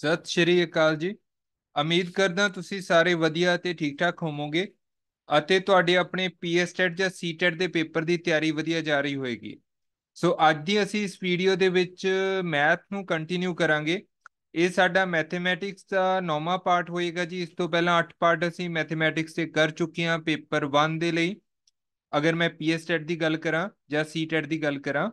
ਸਤਿ ਸ਼੍ਰੀ ਅਕਾਲ ਜੀ ਉਮੀਦ ਕਰਦਾ ਤੁਸੀਂ ਸਾਰੇ ਵਧੀਆ ਤੇ ਠੀਕ ਠਾਕ ਹੋਵੋਗੇ ਅਤੇ ਤੁਹਾਡੇ ਆਪਣੇ ਪੀਐਸਟੈਟ ਜਾਂ ਸੀਟੈਟ ਦੇ ਪੇਪਰ ਦੀ ਤਿਆਰੀ ਵਧੀਆ ਜਾ ਰਹੀ ਹੋਏਗੀ ਸੋ ਅੱਜ ਦੀ ਅਸੀਂ ਇਸ ਵੀਡੀਓ ਦੇ ਵਿੱਚ ਮੈਥ ਨੂੰ ਕੰਟੀਨਿਊ ਕਰਾਂਗੇ ਇਹ ਸਾਡਾ ਮੈਥਮੈਟਿਕਸ ਦਾ ਨੌਵਾਂ ਪਾਰਟ ਹੋਏਗਾ ਜੀ ਇਸ ਤੋਂ ਪਹਿਲਾਂ 8 ਪਾਰਟ ਅਸੀਂ ਮੈਥਮੈਟਿਕਸ ਦੇ ਕਰ ਚੁੱਕੇ ਹਾਂ ਪੇਪਰ 1 ਦੇ ਲਈ ਅਗਰ ਮੈਂ ਪੀਐਸਟੈਟ ਦੀ ਗੱਲ ਕਰਾਂ ਜਾਂ ਸੀਟੈਟ ਦੀ ਗੱਲ ਕਰਾਂ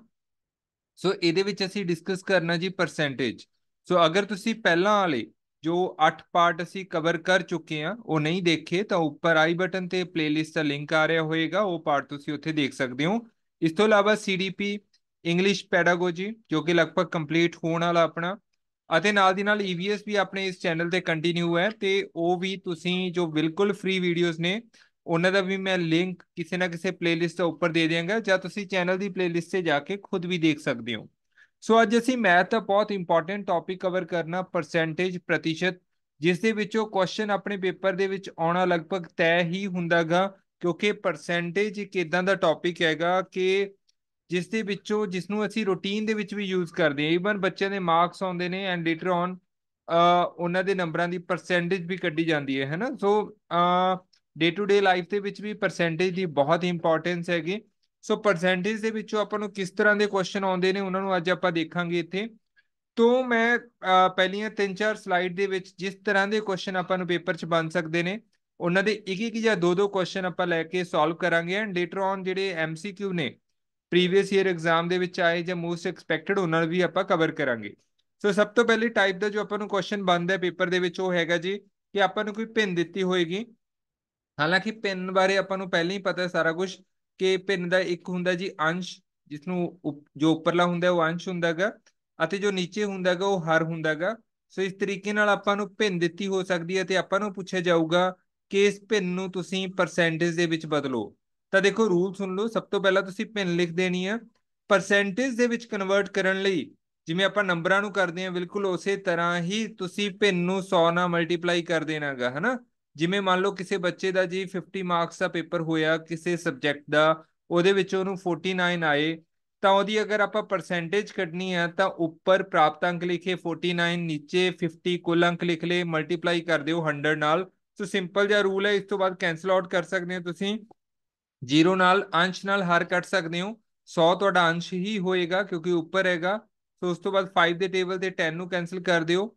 ਸੋ ਇਹਦੇ ਵਿੱਚ ਅਸੀਂ ਡਿਸਕਸ ਕਰਨਾ ਜੀ ਪਰਸੈਂਟੇਜ ਸੋ ਅਗਰ ਤੁਸੀਂ ਪਹਿਲਾਂ ਵਾਲੇ ਜੋ 8 ਪਾਰਟ ਅਸੀਂ ਕਵਰ ਕਰ ਚੁੱਕੇ ਆ ਉਹ ਨਹੀਂ ਦੇਖੇ ਤਾਂ ਉੱਪਰ ਆਈ ਬਟਨ ਤੇ ਪਲੇਲਿਸਟ ਦਾ ਲਿੰਕ ਆ ਰਿਹਾ ਹੋਏਗਾ ਉਹ ਪਾਰਟ ਤੁਸੀਂ ਉੱਥੇ ਦੇਖ ਸਕਦੇ ਹੋ ਇਸ ਤੋਂ ਇਲਾਵਾ ਸੀਡੀਪੀ ਇੰਗਲਿਸ਼ ਪੈਡਾਗੋਜੀ ਜੋ ਕਿ ਲਗਭਗ ਕੰਪਲੀਟ ਹੋਣ ਵਾਲਾ ਆਪਣਾ ਅਤੇ ਨਾਲ ਦੀ ਨਾਲ ਈਵੀਐਸ e ਵੀ ਆਪਣੇ ਇਸ ਚੈਨਲ ਤੇ ਕੰਟੀਨਿਊ ਹੈ ਤੇ ਉਹ ਵੀ ਤੁਸੀਂ ਜੋ ਬਿਲਕੁਲ ਫ੍ਰੀ ਵੀਡੀਓਜ਼ ਨੇ ਉਹਨਾਂ ਦਾ ਵੀ ਮੈਂ ਲਿੰਕ ਕਿਸੇ ਨਾ ਕਿਸੇ ਪਲੇਲਿਸਟ ਦੇ ਉੱਪਰ ਦੇ ਦੇਵਾਂਗਾ ਜਾਂ ਤੁਸੀਂ ਚੈਨਲ ਦੀ ਪਲੇਲਿਸਟ ਤੇ ਜਾ ਕੇ ਖੁਦ ਵੀ ਦੇਖ ਸਕਦੇ ਹੋ ਸੋ ਅੱਜ ਅਸੀਂ ਮੈਥ ਦਾ ਬਹੁਤ ਇੰਪੋਰਟੈਂਟ ਟੌਪਿਕ ਕਵਰ ਕਰਨਾ ਪਰਸੈਂਟੇਜ ਪ੍ਰਤੀਸ਼ਤ ਜਿਸ ਦੇ ਵਿੱਚੋਂ ਕੁਐਸਚਨ ਆਪਣੇ ਪੇਪਰ ਦੇ ਵਿੱਚ ਆਉਣਾ ਲਗਭਗ ਤੈਅ ਹੀ ਹੁੰਦਾਗਾ ਕਿਉਂਕਿ ਪਰਸੈਂਟੇਜ ਇੱਕ ਇਦਾਂ ਦਾ ਟੌਪਿਕ ਹੈਗਾ ਕਿ ਜਿਸ ਦੇ ਵਿੱਚੋਂ ਜਿਸ ਨੂੰ ਅਸੀਂ ਰੁਟੀਨ ਦੇ ਵਿੱਚ ਵੀ ਯੂਜ਼ ਕਰਦੇ ਹਾਂ ਈਵਨ ਬੱਚਿਆਂ ਦੇ ਮਾਰਕਸ ਆਉਂਦੇ ਨੇ ਐਂਡ ਲੇਟਰ ਔਨ ਉਹਨਾਂ ਦੇ ਨੰਬਰਾਂ ਦੀ ਪਰਸੈਂਟੇਜ ਵੀ ਕੱਢੀ ਜਾਂਦੀ ਹੈ ਹੈਨਾ ਸੋ ਡੇ ਟੂ ਡੇ ਲਾਈਫ ਦੇ ਵਿੱਚ ਵੀ ਪਰਸੈਂਟੇਜ ਦੀ ਬਹੁਤ ਇੰਪੋਰਟੈਂਸ ਹੈਗੀ ਸੋ ਪਰਸੈਂਟੇਜ ਦੇ ਵਿੱਚੋਂ ਆਪਾਂ ਨੂੰ ਕਿਸ ਤਰ੍ਹਾਂ ਦੇ ਕੁਐਸਚਨ ਆਉਂਦੇ ਨੇ ਉਹਨਾਂ ਨੂੰ ਅੱਜ ਆਪਾਂ ਦੇਖਾਂਗੇ ਇੱਥੇ ਤੋਂ ਮੈਂ ਪਹਿਲੀਆਂ 3-4 ਸਲਾਈਡ ਦੇ ਵਿੱਚ ਜਿਸ ਤਰ੍ਹਾਂ ਦੇ ਕੁਐਸਚਨ ਆਪਾਂ ਨੂੰ ਪੇਪਰ 'ਚ ਬਣ ਸਕਦੇ ਨੇ ਉਹਨਾਂ ਦੇ ਇੱਕ ਇੱਕ ਜਾਂ ਦੋ ਦੋ ਕੁਐਸਚਨ ਆਪਾਂ ਲੈ ਕੇ ਸੋਲਵ ਕਰਾਂਗੇ ਐਂਡ ਲੇਟਰ ਔਨ ਜਿਹੜੇ ਐਮਸੀਕਿਊ ਨੇ ਪ੍ਰੀਵੀਅਸ ਈਅਰ ਐਗਜ਼ਾਮ ਦੇ ਵਿੱਚ ਆਏ ਜਾਂ ਮੋਸਟ ਐਕਸਪੈਕਟਡ ਉਹਨਾਂ ਨੂੰ ਵੀ ਆਪਾਂ ਕਵਰ ਕਰਾਂਗੇ ਸੋ ਸਭ ਤੋਂ ਪਹਿਲੇ ਟਾਈਪ ਦਾ ਜੋ ਆਪਾਂ ਨੂੰ ਕੁਐਸਚਨ ਬਣਦਾ ਹੈ ਪੇਪਰ ਦੇ ਵਿੱਚ ਉਹ ਹੈਗਾ ਜੀ ਕਿ ਆਪਾਂ ਨੂੰ ਕੋਈ ਪਿੰਨ ਦਿੱਤੀ ਹੋਏਗੀ ਹਾਲਾਂਕਿ ਪਿੰਨ ਬਾਰੇ ਆਪਾਂ ਨੂੰ ਪਹਿਲਾਂ ਹੀ ਪਤਾ ਹੈ ਸਾਰਾ ਕੁਝ ਕਿ ਭਿੰਨ ਦਾ ਇੱਕ ਹੁੰਦਾ ਜੀ ਅੰਸ਼ ਜਿਸ ਨੂੰ ਜੋ ਉੱਪਰਲਾ ਹੁੰਦਾ ਉਹ ਅੰਸ਼ ਹੁੰਦਾਗਾ ਅਤੇ ਜੋ ਨੀਚੇ ਹੁੰਦਾਗਾ ਉਹ ਹਰ ਹੁੰਦਾਗਾ ਸੋ ਇਸ ਤਰੀਕੇ ਨਾਲ ਆਪਾਂ ਨੂੰ ਭਿੰਨ ਦਿੱਤੀ ਹੋ ਸਕਦੀ ਹੈ ਤੇ ਆਪਾਂ ਨੂੰ ਪੁੱਛਿਆ ਜਾਊਗਾ ਕਿ ਇਸ ਭਿੰਨ ਨੂੰ ਤੁਸੀਂ ਪਰਸੈਂਟੇਜ ਦੇ ਵਿੱਚ ਬਦਲੋ ਤਾਂ ਦੇਖੋ ਰੂਲ ਸੁਣ ਲਓ ਸਭ ਤੋਂ ਪਹਿਲਾਂ ਤੁਸੀਂ ਭਿੰਨ ਲਿਖ ਦੇਣੀ ਹੈ ਪਰਸੈਂਟੇਜ ਦੇ ਵਿੱਚ ਕਨਵਰਟ ਕਰਨ ਲਈ ਜਿਵੇਂ ਆਪਾਂ ਨੰਬਰਾਂ ਨੂੰ ਕਰਦੇ ਹਾਂ ਬਿਲਕੁਲ ਉਸੇ ਤਰ੍ਹਾਂ ਹੀ ਤੁਸੀਂ ਭਿੰਨ ਨੂੰ 100 ਨਾਲ ਮਲਟੀਪਲਾਈ ਕਰ ਦੇਣਾਗਾ ਹਨਾ ਜਿਵੇਂ ਮੰਨ ਲਓ ਕਿਸੇ ਬੱਚੇ ਦਾ ਜੀ 50 ਮਾਰਕਸ ਦਾ ਪੇਪਰ ਹੋਇਆ ਕਿਸੇ ਸਬਜੈਕਟ ਦਾ ਉਹਦੇ ਵਿੱਚ ਉਹਨੂੰ 49 ਆਏ ਤਾਂ ਉਹਦੀ ਅਗਰ ਆਪਾਂ ਪਰਸੈਂਟੇਜ ਕੱਢਣੀ ਆ ਤਾਂ ਉੱਪਰ ਪ੍ਰਾਪਤ ਅੰਕ ਲਿਖੇ 49 ਨੀਚੇ 50 ਕੁੱਲ ਅੰਕ ਲਿਖ ਲੇ ਮਲਟੀਪਲਾਈ ਕਰ ਦਿਓ 100 ਨਾਲ ਸੋ ਸਿੰਪਲ ਜਿਹਾ ਰੂਲ ਹੈ ਇਸ ਤੋਂ ਬਾਅਦ ਕੈਨਸਲ ਆਊਟ ਕਰ ਸਕਦੇ ਹੋ ਤੁਸੀਂ ਜ਼ੀਰੋ ਨਾਲ ਅੰਸ਼ ਨਾਲ ਹਰ ਕੱਟ ਸਕਦੇ ਹੋ 100 ਤੁਹਾਡਾ ਅੰਸ਼ ਹੀ ਹੋਏਗਾ ਕਿਉਂਕਿ ਉੱਪਰ ਹੈਗਾ ਸੋ ਉਸ ਤੋਂ ਬਾਅਦ 5 ਦੇ ਟੇਬਲ ਤੇ 10 ਨੂੰ ਕੈਨਸਲ ਕਰ ਦਿਓ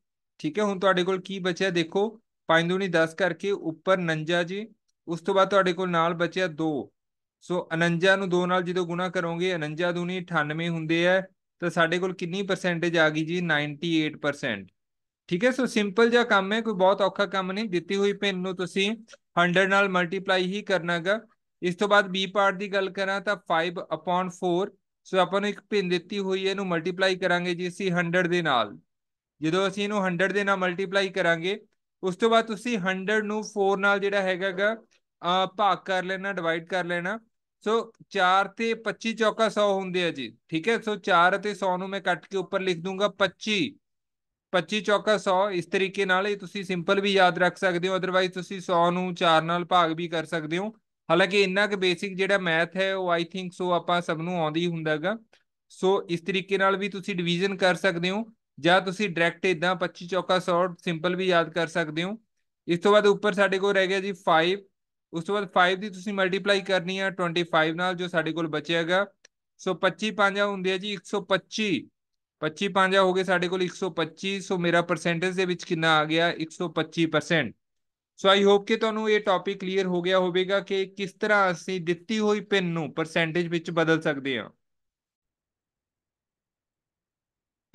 ਠੀਕ ਹੈ ਹੁਣ ਤੁਹਾਡੇ ਕੋਲ ਕੀ ਬਚਿਆ ਦੇਖੋ 5 ਦੂਣੀ 10 ਕਰਕੇ ਉੱਪਰ 49 ਜੀ ਉਸ ਤੋਂ ਬਾਅਦ ਤੁਹਾਡੇ ਕੋਲ ਨਾਲ ਬਚਿਆ 2 ਸੋ 49 ਨੂੰ 2 ਨਾਲ ਜਦੋਂ ਗੁਣਾ ਕਰੋਗੇ 49 ਦੂਣੀ 98 ਹੁੰਦੇ ਆ ਤਾਂ ਸਾਡੇ ਕੋਲ ਕਿੰਨੀ ਪਰਸੈਂਟੇਜ ਆ ਗਈ ਜੀ 98% ਠੀਕ ਹੈ ਸੋ ਸਿੰਪਲ ਜਿਹਾ ਕੰਮ ਹੈ ਕੋਈ ਬਹੁਤ ਔਖਾ ਕੰਮ ਨਹੀਂ ਦਿੱਤੀ ਹੋਈ ਭਿੰਨ ਨੂੰ ਤੁਸੀਂ 100 ਨਾਲ ਮਲਟੀਪਲਾਈ ਹੀ ਕਰਨਾਗਾ ਇਸ ਤੋਂ ਬਾਅਦ ਬੀ ਪਾਰਟ ਦੀ ਗੱਲ ਕਰਾਂ ਤਾਂ 5/4 ਸੋ ਆਪਾਂ ਨੂੰ ਇੱਕ ਭਿੰਨ ਦਿੱਤੀ ਹੋਈ ਹੈ ਇਹਨੂੰ ਮਲਟੀਪਲਾਈ ਕਰਾਂਗੇ ਜੀ ਅਸੀਂ 100 ਦੇ ਨਾਲ ਜਦੋਂ ਅਸੀਂ ਇਹਨੂੰ 100 ਦੇ ਨਾਲ ਮਲਟੀਪਲਾਈ ਕਰਾਂਗੇ ਉਸ ਤੋਂ ਬਾਅਦ ਤੁਸੀਂ 100 ਨੂੰ 4 ਨਾਲ ਜਿਹੜਾ ਹੈਗਾਗਾ ਭਾਗ ਕਰ ਲੈਣਾ ਡਿਵਾਈਡ ਕਰ ਲੈਣਾ ਸੋ 4 ਤੇ 25 ਚੌਕਾ 100 ਹੁੰਦੇ ਆ ਜੀ ਠੀਕ ਹੈ ਸੋ 4 ਅਤੇ 100 ਨੂੰ ਮੈਂ ਕੱਟ ਕੇ ਉੱਪਰ ਲਿਖ ਦੂੰਗਾ 25 25 ਚੌਕਾ 100 ਇਸ ਤਰੀਕੇ ਨਾਲ ਇਹ ਤੁਸੀਂ ਸਿੰਪਲ ਵੀ ਯਾਦ ਰੱਖ ਸਕਦੇ ਹੋ ਅਦਰਵਾਈਜ਼ ਤੁਸੀਂ 100 ਨੂੰ 4 ਨਾਲ ਭਾਗ ਵੀ ਕਰ ਸਕਦੇ ਹੋ ਹਾਲਾਂਕਿ ਇੰਨਾ ਕਿ ਬੇਸਿਕ ਜਿਹੜਾ ਮੈਥ ਹੈ ਉਹ ਆਈ ਥਿੰਕ ਸੋ ਆਪਾਂ ਸਭ ਨੂੰ ਆਉਂਦੀ ਹੁੰਦਾਗਾ ਸੋ ਇਸ ਤਰੀਕੇ ਨਾਲ ਵੀ ਤੁਸੀਂ ਡਿਵੀਜ਼ਨ ਕਰ ਸਕਦੇ ਹੋ ਜਾਂ ਤੁਸੀਂ ਡਾਇਰੈਕਟ ਇਦਾਂ 25 ਚੌਕਾ 100 ਸਿੰਪਲ ਵੀ ਯਾਦ ਕਰ ਸਕਦੇ ਹੋ ਇਸ ਤੋਂ ਬਾਅਦ ਉੱਪਰ ਸਾਡੇ ਕੋਲ ਰਹਿ ਗਿਆ ਜੀ 5 ਉਸ ਤੋਂ ਬਾਅਦ 5 ਦੀ ਤੁਸੀਂ ਮਲਟੀਪਲਾਈ ਕਰਨੀ ਆ 25 ਨਾਲ ਜੋ ਸਾਡੇ ਕੋਲ ਬਚਿਆਗਾ ਸੋ 25 ਪੰਜਾ ਹੁੰਦੇ ਆ ਜੀ 125 25 ਪੰਜਾ ਹੋ ਗਏ ਸਾਡੇ ਕੋਲ 125 ਸੋ ਮੇਰਾ ਪਰਸੈਂਟੇਜ ਦੇ ਵਿੱਚ ਕਿੰਨਾ ਆ ਗਿਆ 125% ਸੋ ਆਈ ਹੋਪ ਕਿ ਤੁਹਾਨੂੰ ਇਹ ਟੌਪਿਕ ਕਲੀਅਰ ਹੋ ਗਿਆ ਹੋਵੇਗਾ ਕਿ ਕਿਸ ਤਰ੍ਹਾਂ ਅਸੀਂ ਦਿੱਤੀ ਹੋਈ ਪਿੰਨ ਨੂੰ ਪਰਸੈਂਟੇਜ ਵਿੱਚ ਬਦਲ ਸਕਦੇ ਹਾਂ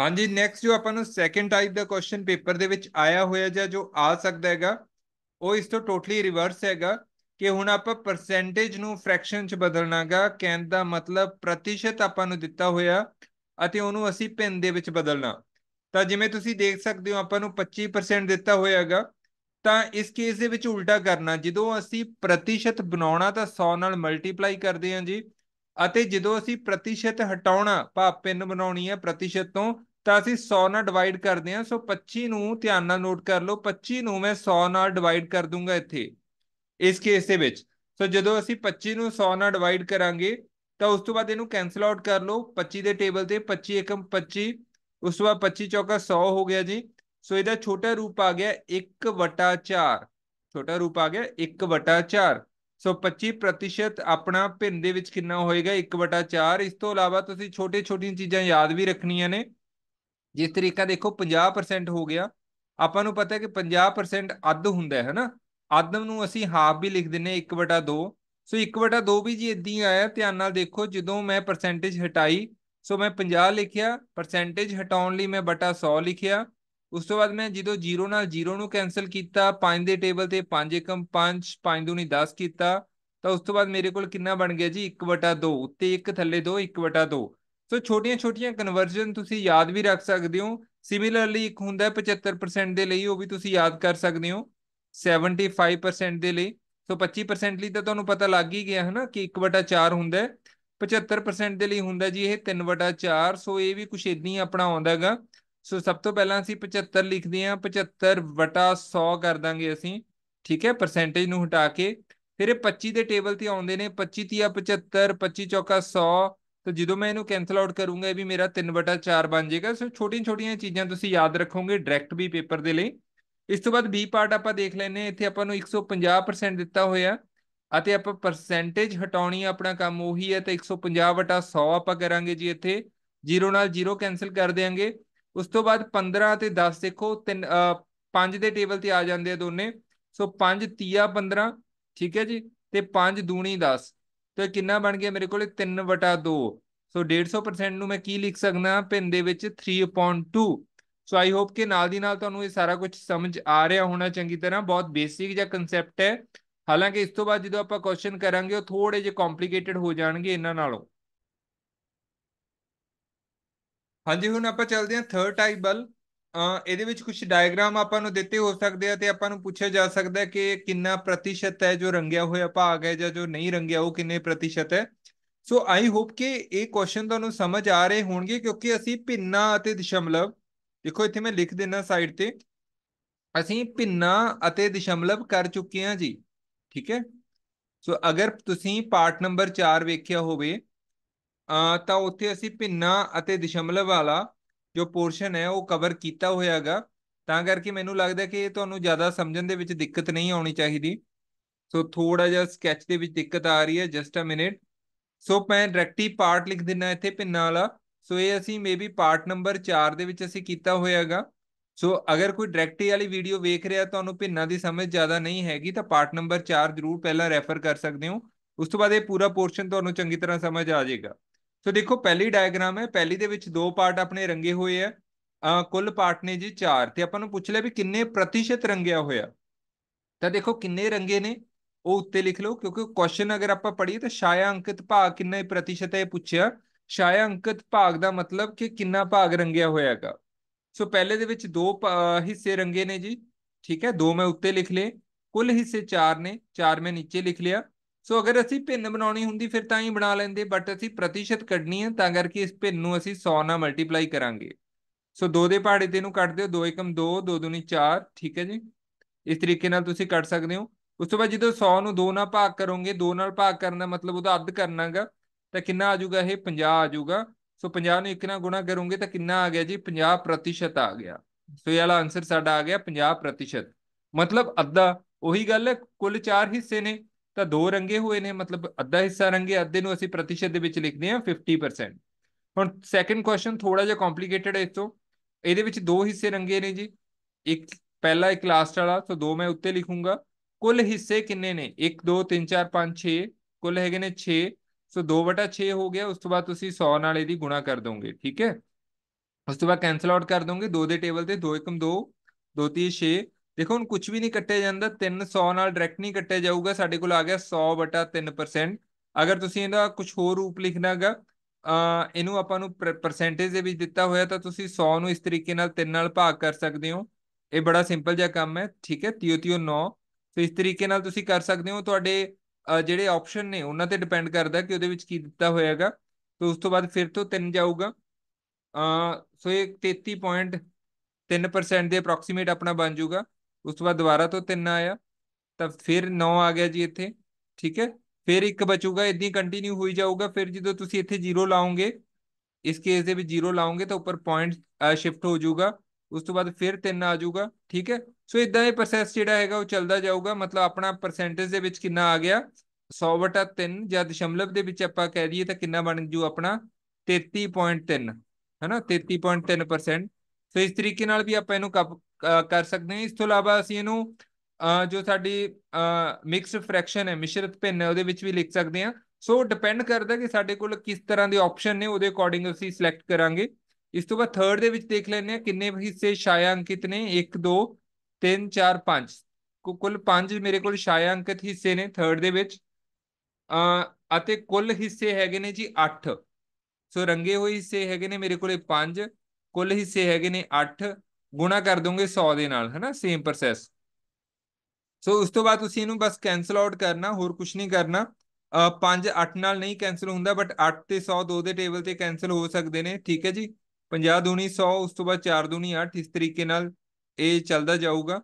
ਹਾਂਜੀ ਨੈਕਸਟ ਜੋ ਆਪਾਂ ਨੂੰ ਸੈਕੰਡ ਟਾਈਪ ਦਾ ਕੁਐਸਚਨ ਪੇਪਰ ਦੇ ਵਿੱਚ ਆਇਆ ਹੋਇਆ ਜਾਂ ਜੋ ਆ ਸਕਦਾ ਹੈਗਾ ਉਹ ਇਸ ਤੋਂ ਟੋਟਲੀ ਰਿਵਰਸ ਹੈਗਾ ਕਿ ਹੁਣ ਆਪਾਂ ਪਰਸੈਂਟੇਜ ਨੂੰ ਫ੍ਰੈਕਸ਼ਨ ਚ ਬਦਲਣਾਗਾ ਕਹਿਣ ਦਾ ਮਤਲਬ ਪ੍ਰਤੀਸ਼ਤ ਆਪਾਂ ਨੂੰ ਦਿੱਤਾ ਹੋਇਆ ਅਤੇ ਉਹਨੂੰ ਅਸੀਂ ਭਿੰਨ ਦੇ ਵਿੱਚ ਬਦਲਣਾ ਤਾਂ ਜਿਵੇਂ ਤੁਸੀਂ ਦੇਖ ਸਕਦੇ ਹੋ ਆਪਾਂ ਨੂੰ 25% ਦਿੱਤਾ ਹੋਇਆਗਾ ਤਾਂ ਇਸ ਕੇਸ ਦੇ ਵਿੱਚ ਉਲਟਾ ਕਰਨਾ ਜਦੋਂ ਅਸੀਂ ਪ੍ਰਤੀਸ਼ਤ ਬਣਾਉਣਾ ਤਾਂ 100 ਨਾਲ ਮਲਟੀਪਲਾਈ ਕਰਦੇ ਹਾਂ ਜੀ ਅਤੇ ਜਦੋਂ ਅਸੀਂ ਪ੍ਰਤੀਸ਼ਤ ਹਟਾਉਣਾ ਭਾਪਿੰਨ ਬਣਾਉਣੀ ਹੈ ਪ੍ਰਤੀਸ਼ਤ ਤੋਂ ਤਾਂ ਅਸੀਂ 100 ਨਾਲ ਡਿਵਾਈਡ ਕਰਦੇ ਹਾਂ ਸੋ 25 ਨੂੰ ਧਿਆਨ ਨਾਲ ਨੋਟ ਕਰ ਲਓ 25 ਨੂੰ ਮੈਂ 100 ਨਾਲ ਡਿਵਾਈਡ ਕਰ ਦੂੰਗਾ ਇੱਥੇ ਇਸ ਕੇਸ ਦੇ ਵਿੱਚ ਸੋ ਜਦੋਂ ਅਸੀਂ 25 ਨੂੰ 100 ਨਾਲ ਡਿਵਾਈਡ ਕਰਾਂਗੇ ਤਾਂ ਉਸ ਤੋਂ ਬਾਅਦ ਇਹਨੂੰ ਕੈਨਸਲ ਆਊਟ ਕਰ ਲਓ 25 ਦੇ ਟੇਬਲ ਤੇ 25 1 25 ਉਸ ਤੋਂ ਬਾਅਦ 25 ਚੌਕਾ 100 ਹੋ ਗਿਆ ਜੀ ਸੋ ਇਹਦਾ ਛੋਟਾ ਰੂਪ ਆ ਗਿਆ 1/4 ਛੋਟਾ ਰੂਪ ਆ ਗਿਆ 1/4 ਸੋ 25% ਆਪਣਾ ਭਿੰਨ ਦੇ ਵਿੱਚ ਕਿੰਨਾ ਹੋਏਗਾ 1/4 ਇਸ ਤੋਂ ਇਲਾਵਾ ਤੁਸੀਂ ਛੋਟੇ ਛੋਟੀਆਂ ਚੀਜ਼ਾਂ ਯਾਦ ਵੀ ਰੱਖਣੀਆਂ ਨੇ ਜਿਸ ਤਰੀਕਾ ਦੇਖੋ 50% ਹੋ ਗਿਆ ਆਪਾਂ ਨੂੰ ਪਤਾ ਹੈ ਕਿ 50% ਅੱਧ ਹੁੰਦਾ ਹੈ ਹਨਾ ਅੱਧ ਨੂੰ ਅਸੀਂ ਹਾਫ ਵੀ ਲਿਖ ਦਿੰਨੇ 1/2 ਸੋ 1/2 ਵੀ ਜੀ ਇਦਾਂ ਆਇਆ ਧਿਆਨ ਨਾਲ ਦੇਖੋ ਜਦੋਂ ਮੈਂ ਪਰਸੈਂਟੇਜ ਹਟਾਈ ਸੋ ਮੈਂ 50 ਲਿਖਿਆ ਪਰਸੈਂਟੇਜ ਹਟਾਉਣ ਲਈ ਮੈਂ ਬਟਾ 100 ਲਿਖਿਆ ਉਸ ਤੋਂ ਬਾਅਦ ਮੈਂ ਜਦੋਂ 0 ਨਾਲ 0 ਨੂੰ ਕੈਨਸਲ ਕੀਤਾ 5 ਦੇ ਟੇਬਲ ਤੇ 5 1 5 5 2 10 ਕੀਤਾ ਤਾਂ ਉਸ ਤੋਂ ਬਾਅਦ ਮੇਰੇ ਕੋਲ ਕਿੰਨਾ ਬਣ ਗਿਆ ਜੀ 1/2 ਉੱਤੇ 1 ਥੱਲੇ 2 1/2 ਸੋ ਛੋਟੀਆਂ-ਛੋਟੀਆਂ ਕਨਵਰਜਨ ਤੁਸੀਂ ਯਾਦ ਵੀ ਰੱਖ ਸਕਦੇ ਹੋ ਸਿਮਿਲਰਲੀ ਇੱਕ ਹੁੰਦਾ 75% ਦੇ ਲਈ ਉਹ ਵੀ ਤੁਸੀਂ ਯਾਦ ਕਰ ਸਕਦੇ ਹੋ 75% ਦੇ ਲਈ ਸੋ 25% ਲਈ ਤਾਂ ਤੁਹਾਨੂੰ ਪਤਾ ਲੱਗ ਹੀ ਗਿਆ ਹੈ ਨਾ ਕਿ 1/4 ਹੁੰਦਾ ਹੈ 75% ਦੇ ਲਈ ਹੁੰਦਾ ਜੀ ਇਹ 3/4 ਸੋ ਇਹ ਵੀ ਕੁਛ ਇਦਾਂ ਹੀ ਆਪਣਾ ਆਉਂਦਾਗਾ ਸੋ ਸਭ ਤੋਂ ਪਹਿਲਾਂ ਅਸੀਂ 75 ਲਿਖਦੇ ਹਾਂ 75/100 ਕਰ ਦਾਂਗੇ ਅਸੀਂ ਠੀਕ ਹੈ ਪਰਸੈਂਟੇਜ ਨੂੰ ਹਟਾ ਕੇ ਫਿਰ ਇਹ 25 ਦੇ ਟੇਬਲ ਤੇ ਆਉਂਦੇ ਨੇ 25 3 75 25 ਚੌਕਾ 100 ਤਾਂ ਜਦੋਂ ਮੈਂ ਇਹਨੂੰ ਕੈਨਸਲ ਆਊਟ ਕਰੂੰਗਾ ਇਹ ਵੀ ਮੇਰਾ 3/4 ਬਣ ਜਾਏਗਾ ਸੋ ਛੋਟੀਆਂ-ਛੋਟੀਆਂ ਚੀਜ਼ਾਂ ਤੁਸੀਂ ਯਾਦ ਰੱਖੋਗੇ ਡਾਇਰੈਕਟ ਵੀ ਪੇਪਰ ਦੇ ਲਈ ਇਸ ਤੋਂ ਬਾਅਦ ਬੀ ਪਾਰਟ ਆਪਾਂ ਦੇਖ ਲੈਨੇ ਇੱਥੇ ਆਪਾਂ ਨੂੰ 150% ਦਿੱਤਾ ਹੋਇਆ ਅਤੇ ਆਪਾਂ ਪਰਸੈਂਟੇਜ ਹਟਾਉਣੀ ਆਪਣਾ ਕੰਮ ਉਹੀ ਹੈ ਤਾਂ 150/100 ਆਪਾਂ ਕਰਾਂਗੇ ਜੀ ਇੱਥੇ 0 ਨਾਲ 0 ਕੈਨਸਲ ਕਰ ਦੇਾਂਗੇ ਉਸ ਤੋਂ ਬਾਅਦ 15 ਤੇ 10 ਦੇਖੋ 3 5 ਦੇ ਟੇਬਲ ਤੇ ਆ ਜਾਂਦੇ ਆ ਦੋਨੇ ਸੋ 5 3 15 ਠੀਕ ਹੈ ਜੀ ਤੇ 5 2 10 ਤੇ ਕਿੰਨਾ ਬਣ ਗਿਆ ਮੇਰੇ ਕੋਲੇ 3/2 ਸੋ 150% ਨੂੰ ਮੈਂ ਕੀ ਲਿਖ ਸਕਦਾ ਪਿੰਨ ਦੇ ਵਿੱਚ 3/2 ਸੋ ਆਈ ਹੋਪ ਕਿ ਨਾਲ ਦੀ ਨਾਲ ਤੁਹਾਨੂੰ ਇਹ ਸਾਰਾ ਕੁਝ ਸਮਝ ਆ ਰਿਹਾ ਹੋਣਾ ਚੰਗੀ ਤਰ੍ਹਾਂ ਬਹੁਤ ਬੇਸਿਕ ਜਿਹਾ ਕਨਸੈਪਟ ਹੈ ਹਾਲਾਂਕਿ ਇਸ ਤੋਂ ਬਾਅਦ ਜਦੋਂ ਆਪਾਂ ਕੁਐਸਚਨ ਕਰਾਂਗੇ ਉਹ ਥੋੜੇ ਜਿਹਾ ਕੰਪਲਿਕੇਟਡ ਹੋ ਜਾਣਗੇ ਇਹਨਾਂ ਨਾਲੋਂ ਹਾਂਜੀ ਹੁਣ ਆਪਾਂ ਚੱਲਦੇ ਹਾਂ ਥਰਡ ਟਾਈਪ ਵੱਲ ਇਹਦੇ ਵਿੱਚ ਕੁਝ ਡਾਇਗਰਾਮ ਆਪਾਂ ਨੂੰ ਦਿੱਤੇ ਹੋ ਸਕਦੇ ਆ ਤੇ ਆਪਾਂ ਨੂੰ ਪੁੱਛਿਆ ਜਾ ਸਕਦਾ ਹੈ ਕਿ ਕਿੰਨਾ ਪ੍ਰਤੀਸ਼ਤ ਹੈ ਜੋ ਰੰਗਿਆ ਹੋਇਆ ਭਾਗ ਹੈ ਜਾਂ ਜੋ ਨਹੀਂ ਰੰਗਿਆ ਉਹ ਕਿੰਨੇ ਪ੍ਰਤੀਸ਼ਤ ਹੈ ਸੋ ਆਈ ਹੋਪ ਕਿ ਇਹ ਕੁਐਸਚਨ ਤੁਹਾਨੂੰ ਸਮਝ ਆ ਰਹੇ ਹੋਣਗੇ ਕਿਉਂਕਿ ਅਸੀਂ ਭਿੰਨਾ ਅਤੇ ਦਸ਼ਮਲਵ ਦੇਖੋ ਇੱਥੇ ਮੈਂ ਲਿਖ ਦਿੰਦਾ ਸਾਈਡ ਤੇ ਅਸੀਂ ਭਿੰਨਾ ਅਤੇ ਦਸ਼ਮਲਵ ਕਰ ਚੁੱਕੇ ਹਾਂ ਜੀ ਠੀਕ ਹੈ ਸੋ ਅਗਰ ਤੁਸੀਂ ਪਾਰਟ ਨੰਬਰ 4 ਵੇਖਿਆ ਹੋਵੇ ਤਾਂ ਉੱਥੇ ਅਸੀਂ ਭਿੰਨਾ ਅਤੇ ਦਸ਼ਮਲਵ ਵਾਲਾ ਜੋ ਪੋਰਸ਼ਨ ਹੈ ਉਹ ਕਵਰ ਕੀਤਾ ਹੋਇਆਗਾ ਤਾਂ ਕਰਕੇ ਮੈਨੂੰ ਲੱਗਦਾ ਕਿ ਤੁਹਾਨੂੰ ਜ਼ਿਆਦਾ ਸਮਝਣ ਦੇ ਵਿੱਚ ਦਿੱਕਤ ਨਹੀਂ ਆਉਣੀ ਚਾਹੀਦੀ ਸੋ ਥੋੜਾ ਜਿਹਾ ਸਕੈਚ ਦੇ ਵਿੱਚ ਦਿੱਕਤ ਆ ਰਹੀ ਹੈ ਜਸਟ ਅ ਮਿੰਟ ਸੋ ਮੈਂ ਡਾਇਰੈਕਟਲੀ ਪਾਰਟ ਲਿਖ ਦਿੰਨਾ ਇੱਥੇ ਪਿੰਨਾ ਵਾਲਾ ਸੋ ਇਹ ਅਸੀਂ ਮੇਬੀ ਪਾਰਟ ਨੰਬਰ 4 ਦੇ ਵਿੱਚ ਅਸੀਂ ਕੀਤਾ ਹੋਇਆਗਾ ਸੋ ਅਗਰ ਕੋਈ ਡਾਇਰੈਕਟਲੀ ਵਾਲੀ ਵੀਡੀਓ ਵੇਖ ਰਿਹਾ ਤੁਹਾਨੂੰ ਪਿੰਨਾ ਦੀ ਸਮਝ ਜ਼ਿਆਦਾ ਨਹੀਂ ਹੈਗੀ ਤਾਂ ਪਾਰਟ ਨੰਬਰ 4 ਜ਼ਰੂਰ ਪਹਿਲਾਂ ਰੈਫਰ ਕਰ ਸਕਦੇ ਹੋ ਉਸ ਤੋਂ ਬਾਅਦ ਇਹ ਪੂਰਾ ਪੋਰਸ਼ਨ ਤੁਹਾਨੂੰ ਚੰਗੀ ਤਰ੍ਹਾਂ ਸਮਝ ਆ ਜਾਏਗਾ ਸੋ ਦੇਖੋ ਪਹਿਲੀ ਡਾਇਗਰਾਮ ਹੈ ਪਹਿਲੀ ਦੇ ਵਿੱਚ ਦੋ ਪਾਰਟ ਆਪਣੇ ਰੰਗੇ ਹੋਏ ਆ ਆ ਕੁੱਲ ਪਾਰਟ ਨੇ ਜੀ 4 ਤੇ ਆਪਾਂ ਨੂੰ ਪੁੱਛ ਲਿਆ ਵੀ ਕਿੰਨੇ ਪ੍ਰਤੀਸ਼ਤ ਰੰਗਿਆ ਹੋਇਆ ਤਾਂ ਦੇਖੋ ਕਿੰਨੇ ਰੰਗੇ ਨੇ ਉਹ ਉੱਤੇ ਲਿਖ ਲਓ ਕਿਉਂਕਿ ਕੁਐਸਚਨ ਅਗਰ ਆਪਾਂ ਪੜੀਏ ਤਾਂ ਛਾਇਆ ਅੰਕਿਤ ਭਾਗ ਕਿੰਨੇ ਪ੍ਰਤੀਸ਼ਤ ਹੈ ਪੁੱਛਿਆ ਛਾਇਆ ਅੰਕਿਤ ਭਾਗ ਦਾ ਮਤਲਬ ਕਿ ਕਿੰਨਾ ਭਾਗ ਰੰਗਿਆ ਹੋਇਆਗਾ ਸੋ ਪਹਿਲੇ ਦੇ ਵਿੱਚ ਦੋ ਹਿੱਸੇ ਰੰਗੇ ਨੇ ਜੀ ਠੀਕ ਹੈ ਦੋ ਮੈਂ ਉੱਤੇ ਲਿਖ ਲਏ ਕੁੱਲ ਹਿੱਸੇ 4 ਨੇ 4 ਮੈਂ ਨੀਚੇ ਲਿਖ ਲਿਆ ਸੋ ਅਗਰ ਅਸੀਂ ਭਿੰਨ ਬਣਾਉਣੀ ਹੁੰਦੀ ਫਿਰ ਤਾਂ ਹੀ ਬਣਾ ਲੈਂਦੇ ਬਟ ਅਸੀਂ ਪ੍ਰਤੀਸ਼ਤ ਕੱਢਣੀ ਹੈ ਤਾਂ ਕਰਕੇ ਇਸ ਭਿੰਨ ਨੂੰ ਅਸੀਂ 100 ਨਾਲ ਮਲਟੀਪਲਾਈ ਕਰਾਂਗੇ ਸੋ 2 ਦੇ ਪਹਾੜੇ ਤੇ ਇਹਨੂੰ ਕੱਢ ਦਿਓ 2 1 2 2 2 4 ਠੀਕ ਹੈ ਜੀ ਇਸ ਤਰੀਕੇ ਨਾਲ ਤੁਸੀਂ ਕੱਢ ਸਕਦੇ ਹੋ ਉਸ ਤੋਂ ਬਾਅਦ ਜਦੋਂ 100 ਨੂੰ 2 ਨਾਲ ਭਾਗ ਕਰੋਗੇ 2 ਨਾਲ ਭਾਗ ਕਰਨ ਦਾ ਮਤਲਬ ਉਹਦਾ ਅੱਧ ਕਰਨਾਗਾ ਤਾਂ ਕਿੰਨਾ ਆ ਜਾਊਗਾ ਇਹ 50 ਆ ਜਾਊਗਾ ਸੋ 50 ਨੂੰ 1 ਨਾਲ ਗੁਣਾ ਕਰੋਗੇ ਤਾਂ ਕਿੰਨਾ ਆ ਗਿਆ ਜੀ 50% ਆ ਗਿਆ ਸੋ ਇਹ ਵਾਲਾ ਆਨਸਰ ਸਾਡਾ ਆ ਗਿਆ 50% ਮਤਲਬ ਅੱਧਾ ਉਹੀ ਗੱਲ ਹੈ ਕੁੱਲ 4 ਹਿੱਸੇ ਨੇ ਤਾਂ ਦੋ ਰੰਗੇ ਹੋਏ ਨੇ ਮਤਲਬ ਅੱਧਾ ਹਿੱਸਾ ਰੰਗੇ ਅੱਧੇ ਨੂੰ ਅਸੀਂ ਪ੍ਰਤੀਸ਼ਤ ਦੇ ਵਿੱਚ ਲਿਖਦੇ ਹਾਂ 50% ਹੁਣ ਸੈਕੰਡ ਕੁਐਸਚਨ ਥੋੜਾ ਜਿਹਾ ਕੰਪਲਿਕੇਟਡ ਹੈ ਇਸ ਤੋਂ ਇਹਦੇ ਵਿੱਚ ਦੋ ਹਿੱਸੇ ਰੰਗੇ ਨੇ ਜੀ ਇੱਕ ਪਹਿਲਾ ਇੱਕ ਲਾਸਟ ਵਾਲਾ ਸੋ ਦੋ ਮੈਂ ਉੱਤੇ ਲਿਖੂੰਗਾ ਕੁੱਲ ਹਿੱਸੇ ਕਿੰਨੇ ਨੇ 1 2 3 4 5 6 ਕੁੱਲ ਹੈਗੇ ਨੇ 6 ਸੋ 2/6 ਹੋ ਗਿਆ ਉਸ ਤੋਂ ਬਾਅਦ ਤੁਸੀਂ 100 ਨਾਲ ਇਹਦੀ ਗੁਣਾ ਕਰ ਦੋਗੇ ਠੀਕ ਹੈ ਉਸ ਤੋਂ ਬਾਅਦ ਕੈਨਸਲ ਆਊਟ ਕਰ ਦੋਗੇ 2 ਦੇ ਟੇਬਲ ਤੇ 2 1 2 2 3 6 ਦੇਖੋ ਹੁਣ ਕੁਝ ਵੀ ਨਹੀਂ ਕੱਟਿਆ ਜਾਂਦਾ 300 ਨਾਲ ਡਾਇਰੈਕਟ ਨਹੀਂ ਕੱਟਿਆ ਜਾਊਗਾ ਸਾਡੇ ਕੋਲ ਆ ਗਿਆ 100/3% ਅਗਰ ਤੁਸੀਂ ਇਹਦਾ ਕੁਝ ਹੋਰ ਰੂਪ ਲਿਖਣਾਗਾ ਇਹਨੂੰ ਆਪਾਂ ਨੂੰ ਪਰਸੈਂਟੇਜ ਦੇ ਵਿੱਚ ਦਿੱਤਾ ਹੋਇਆ ਤਾਂ ਤੁਸੀਂ 100 ਨੂੰ ਇਸ ਤਰੀਕੇ ਨਾਲ 3 ਨਾਲ ਭਾਗ ਕਰ ਸਕਦੇ ਹੋ ਇਹ ਬੜਾ ਸਿੰਪਲ ਜਿਹਾ ਕੰਮ ਹੈ ਠੀਕ ਹੈ ਤਿਉ ਤਿਉ 9 ਸੋ ਇਸ ਤਰੀਕੇ ਨਾਲ ਤੁਸੀਂ ਕਰ ਸਕਦੇ ਹੋ ਤੁਹਾਡੇ ਜਿਹੜੇ ਆਪਸ਼ਨ ਨੇ ਉਹਨਾਂ ਤੇ ਡਿਪੈਂਡ ਕਰਦਾ ਕਿ ਉਹਦੇ ਵਿੱਚ ਕੀ ਦਿੱਤਾ ਹੋਇਆਗਾ ਸੋ ਉਸ ਤੋਂ ਬਾਅਦ ਫਿਰ ਤੋਂ 3 ਜਾਊਗਾ ਆ ਸੋ ਇਹ 33.3% ਦੇ ਅਪਰੋਕਸੀਮੇਟ ਆਪਣਾ ਬਣ ਜਾਊਗਾ ਉਸ ਤੋਂ ਬਾਅਦ ਦੁਬਾਰਾ ਤੋਂ 3 ਆਇਆ ਤਾਂ ਫਿਰ 9 ਆ ਗਿਆ ਜੀ ਇੱਥੇ ਠੀਕ ਹੈ ਫਿਰ ਇੱਕ ਬਚੂਗਾ ਇਦਾਂ ਕੰਟੀਨਿਊ ਹੋਈ ਜਾਊਗਾ ਫਿਰ ਜਦੋਂ ਤੁਸੀਂ ਇੱਥੇ 0 ਲਾਓਗੇ ਇਸ ਕੇਸ ਦੇ ਵਿੱਚ 0 ਲਾਓਗੇ ਤਾਂ ਉੱਪਰ ਪੁਆਇੰਟ ਸ਼ਿਫਟ ਹੋ ਜਾਊਗਾ ਉਸ ਤੋਂ ਬਾਅਦ ਫਿਰ 3 ਆ ਜਾਊਗਾ ਠੀਕ ਹੈ ਸੋ ਇਦਾਂ ਇਹ ਪ੍ਰੋਸੈਸ ਜਿਹੜਾ ਹੈਗਾ ਉਹ ਚੱਲਦਾ ਜਾਊਗਾ ਮਤਲਬ ਆਪਣਾ ਪਰਸੈਂਟੇਜ ਦੇ ਵਿੱਚ ਕਿੰਨਾ ਆ ਗਿਆ 100 ਵਟਾ 3 ਜਾਂ ਦਸ਼ਮਲਵ ਦੇ ਵਿੱਚ ਆਪਾਂ ਕਹਿ ਲਈਏ ਤਾਂ ਕਿੰਨਾ ਬਣ ਜੂ ਆਪਣਾ 33.3 ਹੈਨਾ 33.3% ਸੋ ਇਸ ਤਰੀਕੇ ਨਾਲ ਵੀ ਆਪਾਂ ਇਹਨੂੰ ਕਰ ਸਕਦੇ ਹਾਂ ਇਸ ਤੋਂ ਇਲਾਵਾ ਅਸੀਂ ਇਹਨੂੰ ਜੋ ਸਾਡੀ ਮਿਕਸਡ ਫ੍ਰੈਕਸ਼ਨ ਹੈ ਮਿਸ਼ਰਤ ਭਿੰਨ ਹੈ ਉਹਦੇ ਵਿੱਚ ਵੀ ਲਿਖ ਸਕਦੇ ਹਾਂ ਸੋ ਡਿਪੈਂਡ ਕਰਦਾ ਕਿ ਸਾਡੇ ਕੋਲ ਕਿਸ ਤਰ੍ਹਾਂ ਦੇ ਆਪਸ਼ਨ ਨੇ ਉਹਦੇ ਅਕੋਰਡਿੰਗ ਅਸੀਂ ਸਿਲੈਕਟ ਕਰਾਂਗੇ ਇਸ ਤੋਂ ਬਾਅਦ ਥਰਡ ਦੇ ਵਿੱਚ ਦੇਖ ਲੈਂਦੇ ਹਾਂ ਕਿੰਨੇ ਹਿੱਸੇ ਛਾਇਆ ਅੰਕਿਤ ਨੇ 1 2 3 4 5 ਕੁੱਲ 5 ਮੇਰੇ ਕੋਲ ਛਾਇਆ ਅੰਕਿਤ ਹਿੱਸੇ ਨੇ ਥਰਡ ਦੇ ਵਿੱਚ ਅਤੇ ਕੁੱਲ ਹਿੱਸੇ ਹੈਗੇ ਨੇ ਜੀ 8 ਸੋ ਰੰਗੇ ਹੋਏ ਹਿੱਸੇ ਹੈਗੇ ਨੇ ਮੇਰੇ ਕੋਲੇ 5 ਕੁੱਲ ਹਿੱਸੇ ਹੈਗੇ ਨੇ 8 ਗੁਣਾ ਕਰ ਦੋਗੇ 100 ਦੇ ਨਾਲ ਹੈਨਾ ਸੇਮ ਪ੍ਰੋਸੈਸ ਸੋ ਉਸ ਤੋਂ ਬਾਅਦ ਤੁਸੀਂ ਇਹਨੂੰ ਬਸ ਕੈਨਸਲ ਆਊਟ ਕਰਨਾ ਹੋਰ ਕੁਝ ਨਹੀਂ ਕਰਨਾ 5 8 ਨਾਲ ਨਹੀਂ ਕੈਨਸਲ ਹੁੰਦਾ ਬਟ 8 ਤੇ 100 ਦੋ ਦੇ ਟੇਬਲ ਤੇ ਕੈਨਸਲ ਹੋ ਸਕਦੇ ਨੇ ਠੀਕ ਹੈ ਜੀ 50 ਦੂਣੀ 100 ਉਸ ਤੋਂ ਬਾਅਦ 4 ਦੂਣੀ 8 ਇਸ ਤਰੀਕੇ ਨਾਲ ਇਹ ਚੱਲਦਾ ਜਾਊਗਾ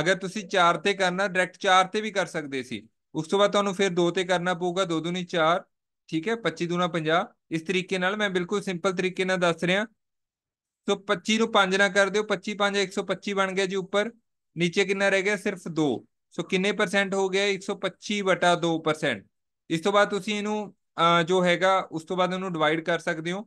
ਅਗਰ ਤੁਸੀਂ 4 ਤੇ ਕਰਨਾ ਡਾਇਰੈਕਟ 4 ਤੇ ਵੀ ਕਰ ਸਕਦੇ ਸੀ ਉਸ ਤੋਂ ਬਾਅਦ ਤੁਹਾਨੂੰ ਫਿਰ 2 ਤੇ ਕਰਨਾ ਪਊਗਾ 2 ਦੂਣੀ 4 ਠੀਕ ਹੈ 25 ਦੂਣਾ 50 ਇਸ ਤਰੀਕੇ ਨਾਲ ਮੈਂ ਬਿਲਕੁਲ ਸਿੰਪਲ ਤਰੀਕੇ ਨਾਲ ਦੱਸ ਰਿਹਾ ਸੋ 25 ਨੂੰ 5 ਨਾਲ ਕਰ ਦਿਓ 25 5 125 ਬਣ ਗਿਆ ਜੀ ਉੱਪਰ ਨੀਚੇ ਕਿੰਨਾ ਰਹਿ ਗਿਆ ਸਿਰਫ 2 ਸੋ ਕਿੰਨੇ ਪਰਸੈਂਟ ਹੋ ਗਿਆ 125/2% ਇਸ ਤੋਂ ਬਾਅਦ ਤੁਸੀਂ ਇਹਨੂੰ ਜੋ ਹੈਗਾ ਉਸ ਤੋਂ ਬਾਅਦ ਇਹਨੂੰ ਡਿਵਾਈਡ ਕਰ ਸਕਦੇ ਹੋ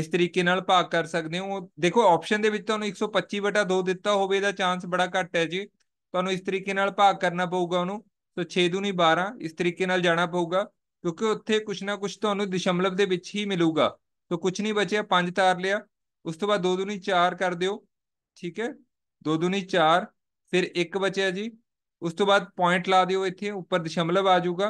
ਇਸ ਤਰੀਕੇ ਨਾਲ ਭਾਗ ਕਰ ਸਕਦੇ ਹੋ ਦੇਖੋ ਆਪਸ਼ਨ ਦੇ ਵਿੱਚ ਤੁਹਾਨੂੰ 125/2 ਦਿੱਤਾ ਹੋਵੇ ਇਹਦਾ ਚਾਂਸ ਬੜਾ ਘੱਟ ਹੈ ਜੀ ਤੁਹਾਨੂੰ ਇਸ ਤਰੀਕੇ ਨਾਲ ਭਾਗ ਕਰਨਾ ਪਊਗਾ ਉਹਨੂੰ ਸੋ 6 ਦੂਣੀ 12 ਇਸ ਤਰੀਕੇ ਨਾਲ ਜਾਣਾ ਪਊਗਾ ਕਿਉਂਕਿ ਉੱਥੇ ਕੁਛ ਨਾ ਕੁਛ ਤੁਹਾਨੂੰ ਦਸ਼ਮਲਵ ਦੇ ਵਿੱਚ ਹੀ ਮਿਲੂਗਾ ਸੋ ਕੁਛ ਨਹੀਂ ਬਚਿਆ 5 ਤਾਰ ਲਿਆ ਉਸ ਤੋਂ ਬਾਅਦ 2 ਦੂਣੀ 4 ਕਰ ਦਿਓ ਠੀਕ ਹੈ 2 ਦੂਣੀ 4 ਫਿਰ 1 ਬਚਿਆ ਜੀ ਉਸ ਤੋਂ ਬਾਅਦ ਪੁਆਇੰਟ ਲਾ ਦਿਓ ਇੱਥੇ ਉੱਪਰ ਦਸ਼ਮਲਵ ਆ ਜਾਊਗਾ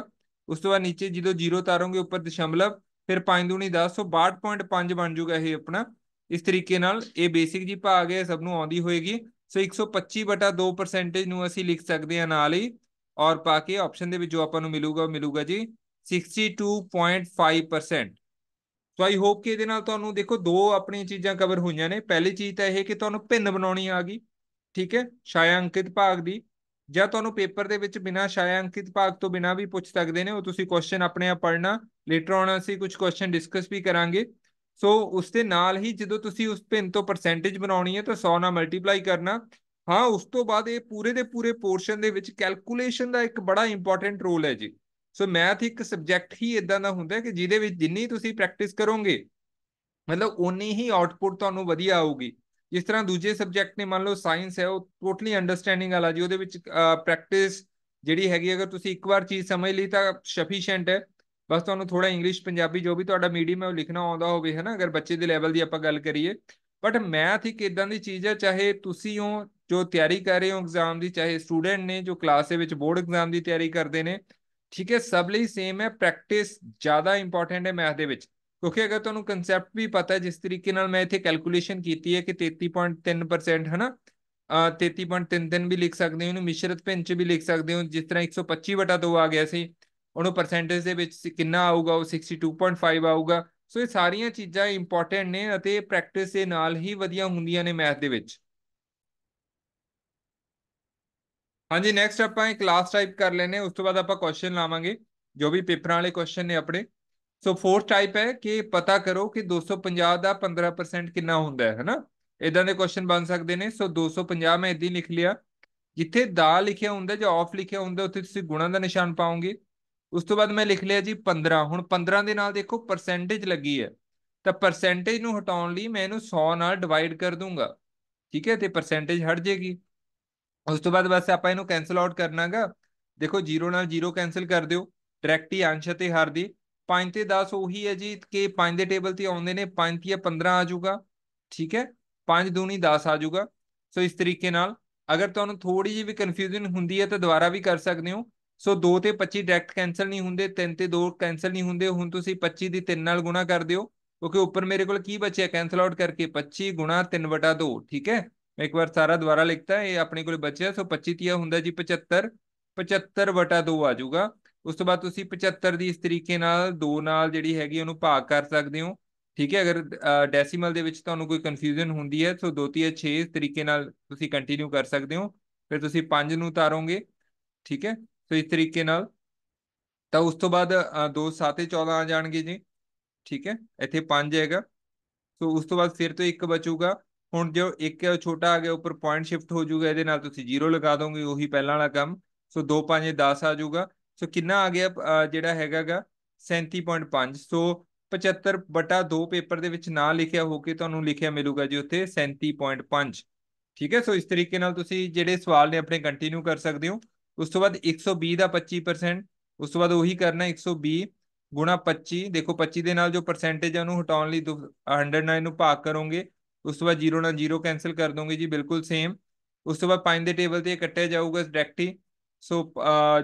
ਉਸ ਤੋਂ ਬਾਅਦ ਨੀਚੇ ਜਦੋਂ 0 ਤਾਰੋਗੇ ਉੱਪਰ ਦਸ਼ਮਲਵ ਫਿਰ 5 ਦੂਣੀ 10 ਸੋ 62.5 ਬਣ ਜਾਊਗਾ ਇਹ ਆਪਣਾ ਇਸ ਤਰੀਕੇ ਨਾਲ ਇਹ ਬੇਸਿਕ ਜੀ ਭਾਗ ਹੈ ਸਭ ਨੂੰ ਆਉਂਦੀ ਹੋਏਗੀ ਸੋ 125/2% ਨੂੰ ਅਸੀਂ ਲਿਖ ਸਕਦੇ ਹਾਂ ਨਾਲ ਹੀ ਔਰ ਪਾ ਕੇ ਆਪਸ਼ਨ ਦੇ ਵਿੱਚ ਜੋ ਆਪਾਂ ਨੂੰ ਮਿਲੂਗਾ ਉਹ ਮਿਲੂਗਾ ਜੀ 62.5% ਸੋ ਆਈ ਹੋਪ ਕਿ ਇਹਦੇ ਨਾਲ ਤੁਹਾਨੂੰ ਦੇਖੋ ਦੋ ਆਪਣੀਆਂ ਚੀਜ਼ਾਂ ਕਵਰ ਹੋਈਆਂ ਨੇ ਪਹਿਲੀ ਚੀਜ਼ ਤਾਂ ਇਹ ਕਿ ਤੁਹਾਨੂੰ ਭਿੰਨ ਬਣਾਉਣੀ ਆ ਗਈ ਠੀਕ ਹੈ ਛਾਇਆ ਅੰਕਿਤ ਭਾਗ ਦੀ ਜਾਂ ਤੁਹਾਨੂੰ ਪੇਪਰ ਦੇ ਵਿੱਚ ਬਿਨਾ ਛਾਇਆ ਅੰਕਿਤ ਭਾਗ ਤੋਂ ਬਿਨਾ ਵੀ ਪੁੱਛ ਸਕਦੇ ਨੇ ਉਹ ਤੁਸੀਂ ਕੁਐਸਚਨ ਆਪਣੇ ਆਪ ਪੜ੍ਹਨਾ ਲੇਟਰ ਆਨ ਅਸੀਂ ਕੁਝ ਕੁਐਸਚਨ ਡਿਸਕਸ ਵੀ ਕਰਾਂਗੇ ਸੋ ਉਸ ਦੇ ਨਾਲ ਹੀ ਜਦੋਂ ਤੁਸੀਂ ਉਸ ਭਿੰਨ ਤੋਂ ਪਰਸੈਂਟੇਜ ਬਣਾਉਣੀ ਹੈ ਤਾਂ 100 ਨਾਲ ਮਲਟੀਪਲਾਈ ਕਰਨਾ ਹਾਂ ਉਸ ਤੋਂ ਬਾਅਦ ਇਹ ਪੂਰੇ ਦੇ ਪੂਰੇ ਪੋਰਸ਼ਨ ਦੇ ਵਿੱਚ ਕੈਲਕੂਲੇਸ਼ਨ ਦਾ ਇੱਕ ਬੜਾ ਇੰਪੋਰਟੈਂਟ ਰੋਲ ਹੈ ਜੀ ਸੋ ਮੈਥ ਇੱਕ ਸਬਜੈਕਟ ਹੀ ਇਦਾਂ ਦਾ ਹੁੰਦਾ ਕਿ ਜਿਹਦੇ ਵਿੱਚ ਜਿੰਨੀ ਤੁਸੀਂ ਪ੍ਰੈਕਟਿਸ ਕਰੋਗੇ ਮਤਲਬ ਓਨੀ ਹੀ ਆਉਟਪੁੱਟ ਤੁਹਾਨੂੰ ਵਧੀਆ ਆਊਗੀ ਜਿਸ ਤਰ੍ਹਾਂ ਦੂਜੇ ਸਬਜੈਕਟ ਨੇ ਮੰਨ ਲਓ ਸਾਇੰਸ ਹੈ ਉਹ ਟੋਟਲੀ ਅੰਡਰਸਟੈਂਡਿੰਗ ਵਾਲਾ ਜੀ ਉਹਦੇ ਵਿੱਚ ਪ੍ਰੈਕਟਿਸ ਜਿਹੜੀ ਹੈਗੀ ਅਗਰ ਤੁਸੀਂ ਇੱਕ ਵਾਰ ਚੀਜ਼ ਸਮਝ ਲਈ ਤਾਂ ਸਫੀਸ਼ੀਐਂਟ ਹੈ ਬਸ ਤੁਹਾਨੂੰ ਥੋੜਾ ਇੰਗਲਿਸ਼ ਪੰਜਾਬੀ ਜੋ ਵੀ ਤੁਹਾਡਾ ਮੀਡੀਅਮ ਹੈ ਉਹ ਲਿਖਣਾ ਆਉਂਦਾ ਹੋਵੇ ਹੈ ਨਾ ਅਗਰ ਬੱਚੇ ਦੇ ਲੈਵਲ ਦੀ ਆਪਾਂ ਗੱਲ ਕਰੀਏ ਬਟ ਮੈਥ ਇੱਕ ਇਦਾਂ ਦੀ ਚੀਜ਼ ਹੈ ਚਾਹੇ ਤੁਸੀਂ ਹੋ ਜੋ ਤਿਆਰੀ ਕਰ ਰਹੇ ਹੋ ਐਗਜ਼ਾਮ ਦੀ ਚਾਹੇ ਸਟੂਡੈਂਟ ਨੇ ਜੋ ਕਲਾਸ ਦੇ ਵਿੱਚ ਬੋਰਡ ਐਗਜ਼ਾਮ ਦੀ ਤਿਆਰੀ ਕਰਦੇ ਨੇ ਠੀਕ ਹੈ ਸਭ ਲਈ ਸੇਮ ਹੈ ਪ੍ਰੈਕਟਿਸ ਜ਼ਿਆਦਾ ਇੰਪੋਰਟੈਂਟ ਹੈ ਮੈਥ ਦੇ ਵਿੱਚ ਕਿਉਂਕਿ ਅਗਰ ਤੁਹਾਨੂੰ ਕਨਸੈਪਟ ਵੀ ਪਤਾ ਹੈ ਜਿਸ ਤਰੀਕੇ ਨਾਲ ਮੈਂ ਇੱਥੇ ਕੈਲਕੂਲੇਸ਼ਨ ਕੀਤੀ ਹੈ ਕਿ 33.3% ਹਨਾ 33.33 ਵੀ ਲਿਖ ਸਕਦੇ ਹੋ ਇਹਨੂੰ ਮਿਸ਼ਰਤ ਭਿੰਨ ਚ ਵੀ ਲਿਖ ਸਕਦੇ ਹੋ ਜਿਸ ਤਰ੍ਹਾਂ 125/2 ਆ ਗਿਆ ਸੀ ਉਹਨੂੰ ਪਰਸੈਂਟੇਜ ਦੇ ਵਿੱਚ ਕਿੰਨਾ ਆਊਗਾ ਉਹ 62.5 ਆਊਗਾ ਸੋ ਇਹ ਸਾਰੀਆਂ ਚੀਜ਼ਾਂ ਇੰਪੋਰਟੈਂਟ ਨੇ ਅਤੇ ਪ੍ਰੈਕਟਿਸ ਦੇ ਨਾਲ ਹੀ ਵਧੀਆ ਹੁੰਦੀਆਂ ਨੇ ਮੈਥ ਦੇ ਵਿੱਚ ਹਾਂਜੀ ਨੈਕਸਟ ਆਪਾਂ ਇੱਕ ਕਲਾਸ ਟਾਈਪ ਕਰ ਲੈਨੇ ਉਸ ਤੋਂ ਬਾਅਦ ਆਪਾਂ ਕੁਐਸਚਨ ਲਾਵਾਂਗੇ ਜੋ ਵੀ ਪੇਪਰਾਂ ਵਾਲੇ ਕੁਐਸਚਨ ਨੇ ਆਪਣੇ ਸੋ ਫੋਰਥ ਟਾਈਪ ਹੈ ਕਿ ਪਤਾ ਕਰੋ ਕਿ 250 ਦਾ 15% ਕਿੰਨਾ ਹੁੰਦਾ ਹੈ ਹਨਾ ਇਦਾਂ ਦੇ ਕੁਐਸਚਨ ਬਣ ਸਕਦੇ ਨੇ ਸੋ 250 ਮੈਂ ਇਦਾਂ ਲਿਖ ਲਿਆ ਜਿੱਥੇ ਦਾ ਲਿਖਿਆ ਹੁੰਦਾ ਜਾਂ ਆਫ ਲਿਖਿਆ ਹੁੰਦਾ ਉੱਥੇ ਤੁਸੀਂ ਗੁਣਾ ਦਾ ਨਿਸ਼ਾਨ ਪਾਓਗੇ ਉਸ ਤੋਂ ਬਾਅਦ ਮੈਂ ਲਿਖ ਲਿਆ ਜੀ 15 ਹੁਣ 15 ਦੇ ਨਾਲ ਦੇਖੋ ਪਰਸੈਂਟੇਜ ਲੱਗੀ ਹੈ ਤਾਂ ਪਰਸੈਂਟੇਜ ਨੂੰ ਹਟਾਉਣ ਲਈ ਮੈਂ ਇਹਨੂੰ 100 ਨਾਲ ਡਿਵਾਈਡ ਕਰ ਦੂੰਗਾ ਠੀਕ ਹੈ ਤੇ ਪਰਸੈਂਟੇਜ ਹਟ ਜੇਗੀ ਉਸ ਤੋਂ ਬਾਅਦ ਬਸ ਆਪਾਂ ਇਹਨੂੰ ਕੈਨਸਲ ਆਊਟ ਕਰਨਾਗਾ ਦੇਖੋ 0 ਨਾਲ 0 ਕੈਨਸਲ ਕਰ ਦਿਓ ਡਾਇਰੈਕਟ ਹੀ ਅੰਸ਼ ਤੇ ਹਰ ਦੀ 5 ਤੇ 10 ਉਹੀ ਹੈ ਜੀ ਕਿ 5 ਦੇ ਟੇਬਲ ਤੇ ਆਉਂਦੇ ਨੇ 5 ਤੇ 15 ਆ ਜਾਊਗਾ ਠੀਕ ਹੈ 5 ਦੂਣੀ 10 ਆ ਜਾਊਗਾ ਸੋ ਇਸ ਤਰੀਕੇ ਨਾਲ ਅਗਰ ਤੁਹਾਨੂੰ ਥੋੜੀ ਜਿਹੀ ਵੀ ਕਨਫਿਊਜ਼ਨ ਹੁੰਦੀ ਹੈ ਤਾਂ ਦੁਬਾਰਾ ਵੀ ਕਰ ਸਕਦੇ ਹੋ ਸੋ 2 ਤੇ 25 ਡਾਇਰੈਕਟ ਕੈਨਸਲ ਨਹੀਂ ਹੁੰਦੇ 3 ਤੇ 2 ਕੈਨਸਲ ਨਹੀਂ ਹੁੰਦੇ ਹੁਣ ਤੁਸੀਂ 25 ਦੀ 3 ਨਾਲ ਗੁਣਾ ਕਰ ਦਿਓ ਕਿਉਂਕਿ ਉੱਪਰ ਮੇਰੇ ਕੋਲ ਕੀ ਬਚਿਆ ਕੈਨਸਲ ਆਊਟ ਕਰਕੇ 25 3 2 ਠੀਕ ਹੈ ਇੱਕ ਵਾਰ ਸਾਰਾ ਦੁਬਾਰਾ ਲਿਖਤਾ ਇਹ ਆਪਣੇ ਕੋਲ ਬਚਿਆ ਸੋ 25 ਤੀਆ ਹੁੰਦਾ ਜੀ 75 75 ਵਟਾ 2 ਆ ਜਾਊਗਾ ਉਸ ਤੋਂ ਬਾਅਦ ਤੁਸੀਂ 75 ਦੀ ਇਸ ਤਰੀਕੇ ਨਾਲ 2 ਨਾਲ ਜਿਹੜੀ ਹੈਗੀ ਉਹਨੂੰ ਭਾਗ ਕਰ ਸਕਦੇ ਹੋ ਠੀਕ ਹੈ ਅਗਰ ਡੈਸੀਮਲ ਦੇ ਵਿੱਚ ਤੁਹਾਨੂੰ ਕੋਈ ਕਨਫਿਊਜ਼ਨ ਹੁੰਦੀ ਹੈ ਸੋ 2 ਤੀਆ 6 ਇਸ ਤਰੀਕੇ ਨਾਲ ਤੁਸੀਂ ਕੰਟੀਨਿਊ ਕਰ ਸਕਦੇ ਹੋ ਫਿਰ ਤੁਸੀਂ 5 ਨੂੰ ਉਤਾਰੋਗੇ ਠੀਕ ਹੈ ਸੋ ਇਸ ਤਰੀਕੇ ਨਾਲ ਤਾਂ ਉਸ ਤੋਂ ਬਾਅਦ 2 7 14 ਆ ਜਾਣਗੇ ਜੀ ਠੀਕ ਹੈ ਇੱਥੇ 5 ਹੈਗਾ ਸੋ ਉਸ ਤੋਂ ਬਾਅਦ ਫਿਰ ਤੋਂ 1 ਬਚੂਗਾ ਹੁਣ ਜੋ ਇੱਕ ਛੋਟਾ ਆ ਗਿਆ ਉੱਪਰ ਪੁਆਇੰਟ ਸ਼ਿਫਟ ਹੋ ਜਾਊਗਾ ਇਹਦੇ ਨਾਲ ਤੁਸੀਂ ਜ਼ੀਰੋ ਲਗਾ ਦੋਗੇ ਉਹੀ ਪਹਿਲਾਂ ਵਾਲਾ ਕੰਮ ਸੋ 2 5 10 ਆ ਜਾਊਗਾ ਸੋ ਕਿੰਨਾ ਆ ਗਿਆ ਜਿਹੜਾ ਹੈਗਾਗਾ 37.5 ਸੋ 75 ਬਟਾ 2 ਪੇਪਰ ਦੇ ਵਿੱਚ ਨਾ ਲਿਖਿਆ ਹੋ ਕੇ ਤੁਹਾਨੂੰ ਲਿਖਿਆ ਮਿਲੂਗਾ ਜੀ ਉੱਥੇ 37.5 ਠੀਕ ਹੈ ਸੋ ਇਸ ਤਰੀਕੇ ਨਾਲ ਤੁਸੀਂ ਜਿਹੜੇ ਸਵਾਲ ਨੇ ਆਪਣੇ ਕੰਟੀਨਿਊ ਕਰ ਸਕਦੇ ਹੋ ਉਸ ਤੋਂ ਬਾਅਦ 120 ਦਾ 25% ਉਸ ਤੋਂ ਬਾਅਦ ਉਹੀ ਕਰਨਾ 120 ਗੁਣਾ 25 ਦੇਖੋ 25 ਦੇ ਨਾਲ ਜੋ ਪਰਸੈਂਟੇਜ ਆ ਉਹਨੂੰ ਹਟਾਉਣ ਲਈ 100 ਨਾਲ ਭਾਗ ਕਰੋਗੇ ਉਸ ਤੋਂ ਬਾਅਦ 0 ਨਾਲ 0 ਕੈਨਸਲ ਕਰ ਦੋਗੇ ਜੀ ਬਿਲਕੁਲ ਸੇਮ ਉਸ ਤੋਂ ਬਾਅਦ 5 ਦੇ ਟੇਬਲ ਤੇ ਕੱਟਿਆ ਜਾਊਗਾ ਡਾਇਰੈਕਟ ਹੀ ਸੋ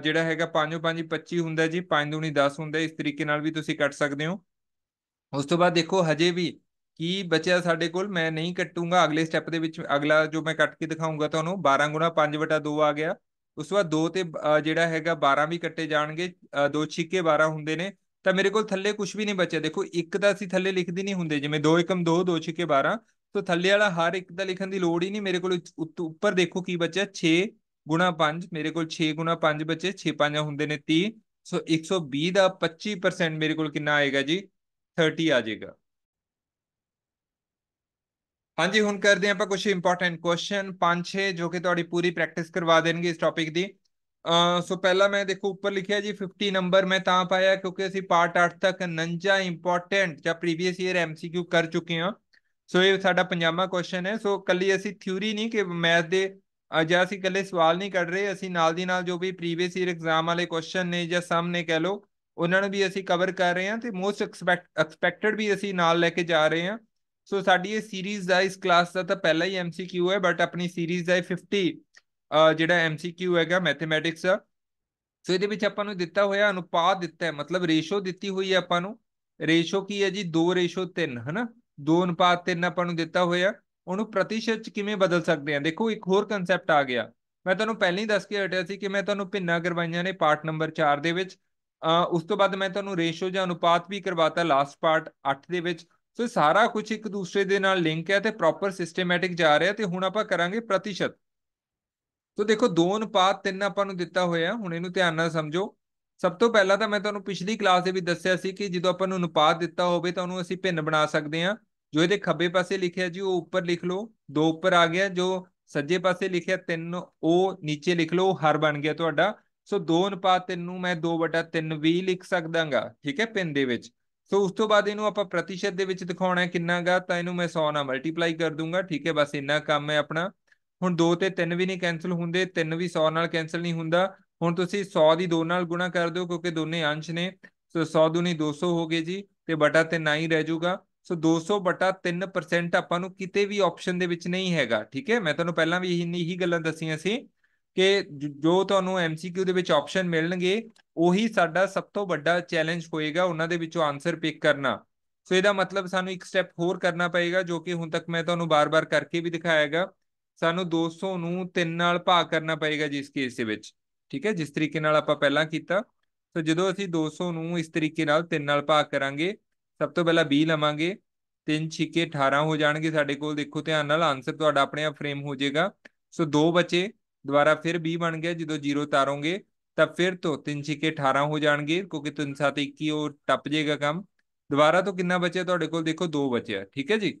ਜਿਹੜਾ ਹੈਗਾ 5 5 25 ਹੁੰਦਾ ਜੀ 5 ਦੂਣੀ 10 ਹੁੰਦਾ ਇਸ ਤਰੀਕੇ ਨਾਲ ਵੀ ਤੁਸੀਂ ਕੱਟ ਸਕਦੇ ਹੋ ਉਸ ਤੋਂ ਬਾਅਦ ਦੇਖੋ ਹਜੇ ਵੀ ਕੀ ਬਚਿਆ ਸਾਡੇ ਕੋਲ ਮੈਂ ਨਹੀਂ ਕੱਟੂਗਾ ਅਗਲੇ ਸਟੈਪ ਦੇ ਵਿੱਚ ਅਗਲਾ ਜੋ ਮੈਂ ਕੱਟ ਕੇ ਦਿਖਾਉਂਗਾ ਤੁਹਾਨੂੰ 12 ਗੁਣਾ 5 2 ਆ ਗਿਆ ਉਸ ਤੋਂ ਬਾਅਦ 2 ਤੇ ਜਿਹੜਾ ਹੈਗਾ 12 ਵੀ ਕੱਟੇ ਜਾਣਗੇ 2 ਛਿੱਕੇ 12 ਹੁੰਦੇ ਨੇ ਤਾਂ ਮੇਰੇ ਕੋਲ ਥੱਲੇ ਕੁਝ ਵੀ ਨਹੀਂ ਬਚਿਆ ਦੇਖੋ ਇੱਕ ਤਾਂ ਅਸੀਂ ਥੱਲੇ ਲਿਖਦੇ ਨਹੀਂ ਹੁੰਦੇ ਜਿਵੇਂ 2 1 2 2 ਛਿੱਕੇ तो थले हर एक का लिखने की लड़ ही नहीं मेरे को उपर देखो की बचे छे गुणा पांच मेरे को छे गुणा पांच बचे छे पाँच होंगे ने ती सो एक सौ भी पच्ची परसेंट मेरे को आएगा जी थर्टी आ जाएगा हाँ जी हूँ कर दें कुछ इंपोर्टेंट क्वेश्चन पांच छे जो कि थोड़ी पूरी प्रैक्टिस करवा देंगे इस टॉपिक की सो पहला मैं देखो उपर लिखे जी फिफ्टी नंबर मैं ता पाया क्योंकि अभी पार्ट अठ तक नंजा इंपोर्टेंट या प्रीवियस ईयर एमसीक्यू कर चुके हैं ਸੋ ਇਹ ਸਾਡਾ ਪੰਜਾਮਾ ਕੁਐਸਚਨ ਹੈ ਸੋ ਕੱਲੀ ਅਸੀਂ ਥਿਊਰੀ ਨਹੀਂ ਕਿ ਮੈਥ ਦੇ ਜਾਂ ਅਸੀਂ ਕੱਲੇ ਸਵਾਲ ਨਹੀਂ ਕੱਢ ਰਹੇ ਅਸੀਂ ਨਾਲ ਦੀ ਨਾਲ ਜੋ ਵੀ ਪ੍ਰੀਵੀਅਸ ਈਅਰ ਐਗਜ਼ਾਮ ਵਾਲੇ ਕੁਐਸਚਨ ਨੇ ਜਾਂ ਸਾਹਮਣੇ ਕਹਿ ਲੋ ਉਹਨਾਂ ਨੂੰ ਵੀ ਅਸੀਂ ਕਵਰ ਕਰ ਰਹੇ ਹਾਂ ਤੇ ਮੋਸਟ ਐਕਸਪੈਕਟਡ ਵੀ ਅਸੀਂ ਨਾਲ ਲੈ ਕੇ ਜਾ ਰਹੇ ਹਾਂ ਸੋ ਸਾਡੀ ਇਹ ਸੀਰੀਜ਼ ਦਾ ਇਸ ਕਲਾਸ ਦਾ ਤਾਂ ਪਹਿਲਾ ਹੀ ਐਮਸੀਕਿਊ ਹੈ ਬਟ ਆਪਣੀ ਸੀਰੀਜ਼ ਦਾ 50 ਜਿਹੜਾ ਐਮਸੀਕਿਊ ਹੈਗਾ ਮੈਥਮੈਟਿਕਸ ਦਾ ਸੋ ਇਹਦੇ ਵਿੱਚ ਆਪਾਂ ਨੂੰ ਦਿੱਤਾ ਹੋਇਆ ਅਨੁਪਾਤ ਦਿੱਤਾ ਹੈ ਮਤਲਬ ਰੇਸ਼ੋ ਦਿੱਤੀ ਹੋਈ ਹੈ ਆਪਾਂ ਨੂੰ ਰੇਸ਼ੋ ਕੀ ਹੈ ਜੀ 2:3 ਹੈ ਨਾ 2 ਅਨੁਪਾਤ ਆਪਾਂ ਨੂੰ ਦਿੱਤਾ ਹੋਇਆ ਉਹਨੂੰ ਪ੍ਰਤੀਸ਼ਤ ਚ ਕਿਵੇਂ ਬਦਲ ਸਕਦੇ ਆ ਦੇਖੋ ਇੱਕ ਹੋਰ ਕਨਸੈਪਟ ਆ ਗਿਆ ਮੈਂ ਤੁਹਾਨੂੰ ਪਹਿਲਾਂ ਹੀ ਦੱਸ ਕੇ ਹਟਿਆ ਸੀ ਕਿ ਮੈਂ ਤੁਹਾਨੂੰ ਭਿੰਨਾ ਕਰਵਾਈਆਂ ਨੇ ਪਾਰਟ ਨੰਬਰ 4 ਦੇ ਵਿੱਚ ਉਸ ਤੋਂ ਬਾਅਦ ਮੈਂ ਤੁਹਾਨੂੰ ਰੇਸ਼ੋ ਜਾਂ ਅਨੁਪਾਤ ਵੀ ਕਰਵਾਤਾ ਲਾਸਟ ਪਾਰਟ 8 ਦੇ ਵਿੱਚ ਸੋ ਸਾਰਾ ਕੁਝ ਇੱਕ ਦੂਸਰੇ ਦੇ ਨਾਲ ਲਿੰਕ ਹੈ ਤੇ ਪ੍ਰੋਪਰ ਸਿਸਟਮੈਟਿਕ ਜਾ ਰਿਹਾ ਤੇ ਹੁਣ ਆਪਾਂ ਕਰਾਂਗੇ ਪ੍ਰਤੀਸ਼ਤ ਸੋ ਦੇਖੋ 2 ਅਨੁਪਾਤ 3 ਆਪਾਂ ਨੂੰ ਦਿੱਤਾ ਹੋਇਆ ਹੁਣ ਇਹਨੂੰ ਧਿਆਨ ਨਾਲ ਸਮਝੋ ਸਭ ਤੋਂ ਪਹਿਲਾਂ ਤਾਂ ਮੈਂ ਤੁਹਾਨੂੰ ਪਿਛਲੀ ਕਲਾਸ ਦੇ ਵੀ ਦੱਸਿਆ ਸੀ ਕਿ ਜਦੋਂ ਆਪਾਂ ਨੂੰ ਅਨੁਪਾਤ ਦਿੱਤਾ ਹੋਵੇ ਤਾਂ ਉਹਨੂੰ ਅਸੀਂ ਭਿੰਨ ਬਣਾ ਸਕਦੇ ਹਾਂ ਜੋ ਇਹਦੇ ਖੱਬੇ ਪਾਸੇ ਲਿਖਿਆ ਜੀ ਉਹ ਉੱਪਰ ਲਿਖ ਲਓ ਦੋ ਉੱਪਰ ਆ ਗਿਆ ਜੋ ਸੱਜੇ ਪਾਸੇ ਲਿਖਿਆ ਤਿੰਨ ਉਹ ਨੀਚੇ ਲਿਖ ਲਓ ਹਰ ਬਣ ਗਿਆ ਤੁਹਾਡਾ ਸੋ 2 ਅਨੁਪਾਤ 3 ਨੂੰ ਮੈਂ 2/3 ਵੀ ਲਿਖ ਸਕਦਾਗਾ ਠੀਕ ਹੈ ਪਿੰਨ ਦੇ ਵਿੱਚ ਸੋ ਉਸ ਤੋਂ ਬਾਅਦ ਇਹਨੂੰ ਆਪਾਂ ਪ੍ਰਤੀਸ਼ਤ ਦੇ ਵਿੱਚ ਦਿਖਾਉਣਾ ਹੈ ਕਿੰਨਾਗਾ ਤਾਂ ਇਹਨੂੰ ਮੈਂ 100 ਨਾਲ ਮਲਟੀਪਲਾਈ ਕਰ ਦੂੰਗਾ ਠੀਕ ਹੈ ਬਸ ਇੰਨਾ ਕੰਮ ਹੈ ਆਪਣਾ ਹੁਣ 2 ਤੇ 3 ਵੀ ਨਹੀਂ ਕੈਨਸਲ ਹੁੰਦੇ 3 ਵੀ 100 ਨਾਲ ਕੈਨਸਲ ਨਹੀਂ ਹੁੰਦਾ ਹੁਣ ਤੁਸੀਂ 100 ਦੀ 2 ਨਾਲ ਗੁਣਾ ਕਰ ਦਿਓ ਕਿਉਂਕਿ ਦੋਨੇ ਅੰਸ਼ ਨੇ ਸੋ 100 2 200 ਹੋ ਗਏ ਜੀ ਤੇ ਬਟਾ 3 ਹੀ ਰਹਿ ਜਾਊਗਾ ਸੋ 200 ਬਟਾ 3% ਆਪਾਂ ਨੂੰ ਕਿਤੇ ਵੀ ਆਪਸ਼ਨ ਦੇ ਵਿੱਚ ਨਹੀਂ ਹੈਗਾ ਠੀਕ ਹੈ ਮੈਂ ਤੁਹਾਨੂੰ ਪਹਿਲਾਂ ਵੀ ਇਹੀ ਗੱਲਾਂ ਦੱਸੀਆਂ ਸੀ ਕਿ ਜੋ ਤੁਹਾਨੂੰ ਐਮਸੀਕਿਊ ਦੇ ਵਿੱਚ ਆਪਸ਼ਨ ਮਿਲਣਗੇ ਉਹੀ ਸਾਡਾ ਸਭ ਤੋਂ ਵੱਡਾ ਚੈਲੰਜ ਹੋਏਗਾ ਉਹਨਾਂ ਦੇ ਵਿੱਚੋਂ ਆਨਸਰ ਪਿਕ ਕਰਨਾ ਸੋ ਇਹਦਾ ਮਤਲਬ ਸਾਨੂੰ ਇੱਕ ਸਟੈਪ ਹੋਰ ਕਰਨਾ ਪਏਗਾ ਜੋ ਕਿ ਹੁਣ ਤੱਕ ਮੈਂ ਤੁਹਾਨੂੰ ਬਾਰ-ਬਾਰ ਕਰਕੇ ਵੀ ਦਿਖਾਇਆਗਾ ਸਾਨੂੰ 200 ਨੂੰ 3 ਨਾਲ ਭਾਗ ਕਰਨਾ ਪਏਗਾ ਜਿਸ ਕੇਸ ਦੇ ਵਿੱਚ ਠੀਕ ਹੈ ਜਿਸ ਤਰੀਕੇ ਨਾਲ ਆਪਾਂ ਪਹਿਲਾਂ ਕੀਤਾ ਸੋ ਜਦੋਂ ਅਸੀਂ 200 ਨੂੰ ਇਸ ਤਰੀਕੇ ਨਾਲ 3 ਨਾਲ ਭਾਗ ਕਰਾਂਗੇ ਸਭ ਤੋਂ ਪਹਿਲਾਂ 20 ਲਵਾਂਗੇ 3 6 18 ਹੋ ਜਾਣਗੇ ਸਾਡੇ ਕੋਲ ਦੇਖੋ ਧਿਆਨ ਨਾਲ ਆਨਸਰ ਤੁਹਾਡਾ ਆਪਣੇ ਆਪ ਫਰੇਮ ਹੋ ਜਾਏਗਾ ਸੋ ਦੋ ਬਚੇ ਦੁਬਾਰਾ ਫਿਰ 20 ਬਣ ਗਿਆ ਜਦੋਂ 0 ਤਾਰੋਗੇ ਤਾਂ ਫਿਰ ਤੋਂ 3 6 18 ਹੋ ਜਾਣਗੇ ਕਿਉਂਕਿ 3 7 21 ਉਹ ਟੱਪ ਜਾਏਗਾ ਕੰਮ ਦੁਬਾਰਾ ਤੋਂ ਕਿੰਨਾ ਬਚਿਆ ਤੁਹਾਡੇ ਕੋਲ ਦੇਖੋ ਦੋ ਬਚਿਆ ਠੀਕ ਹੈ ਜੀ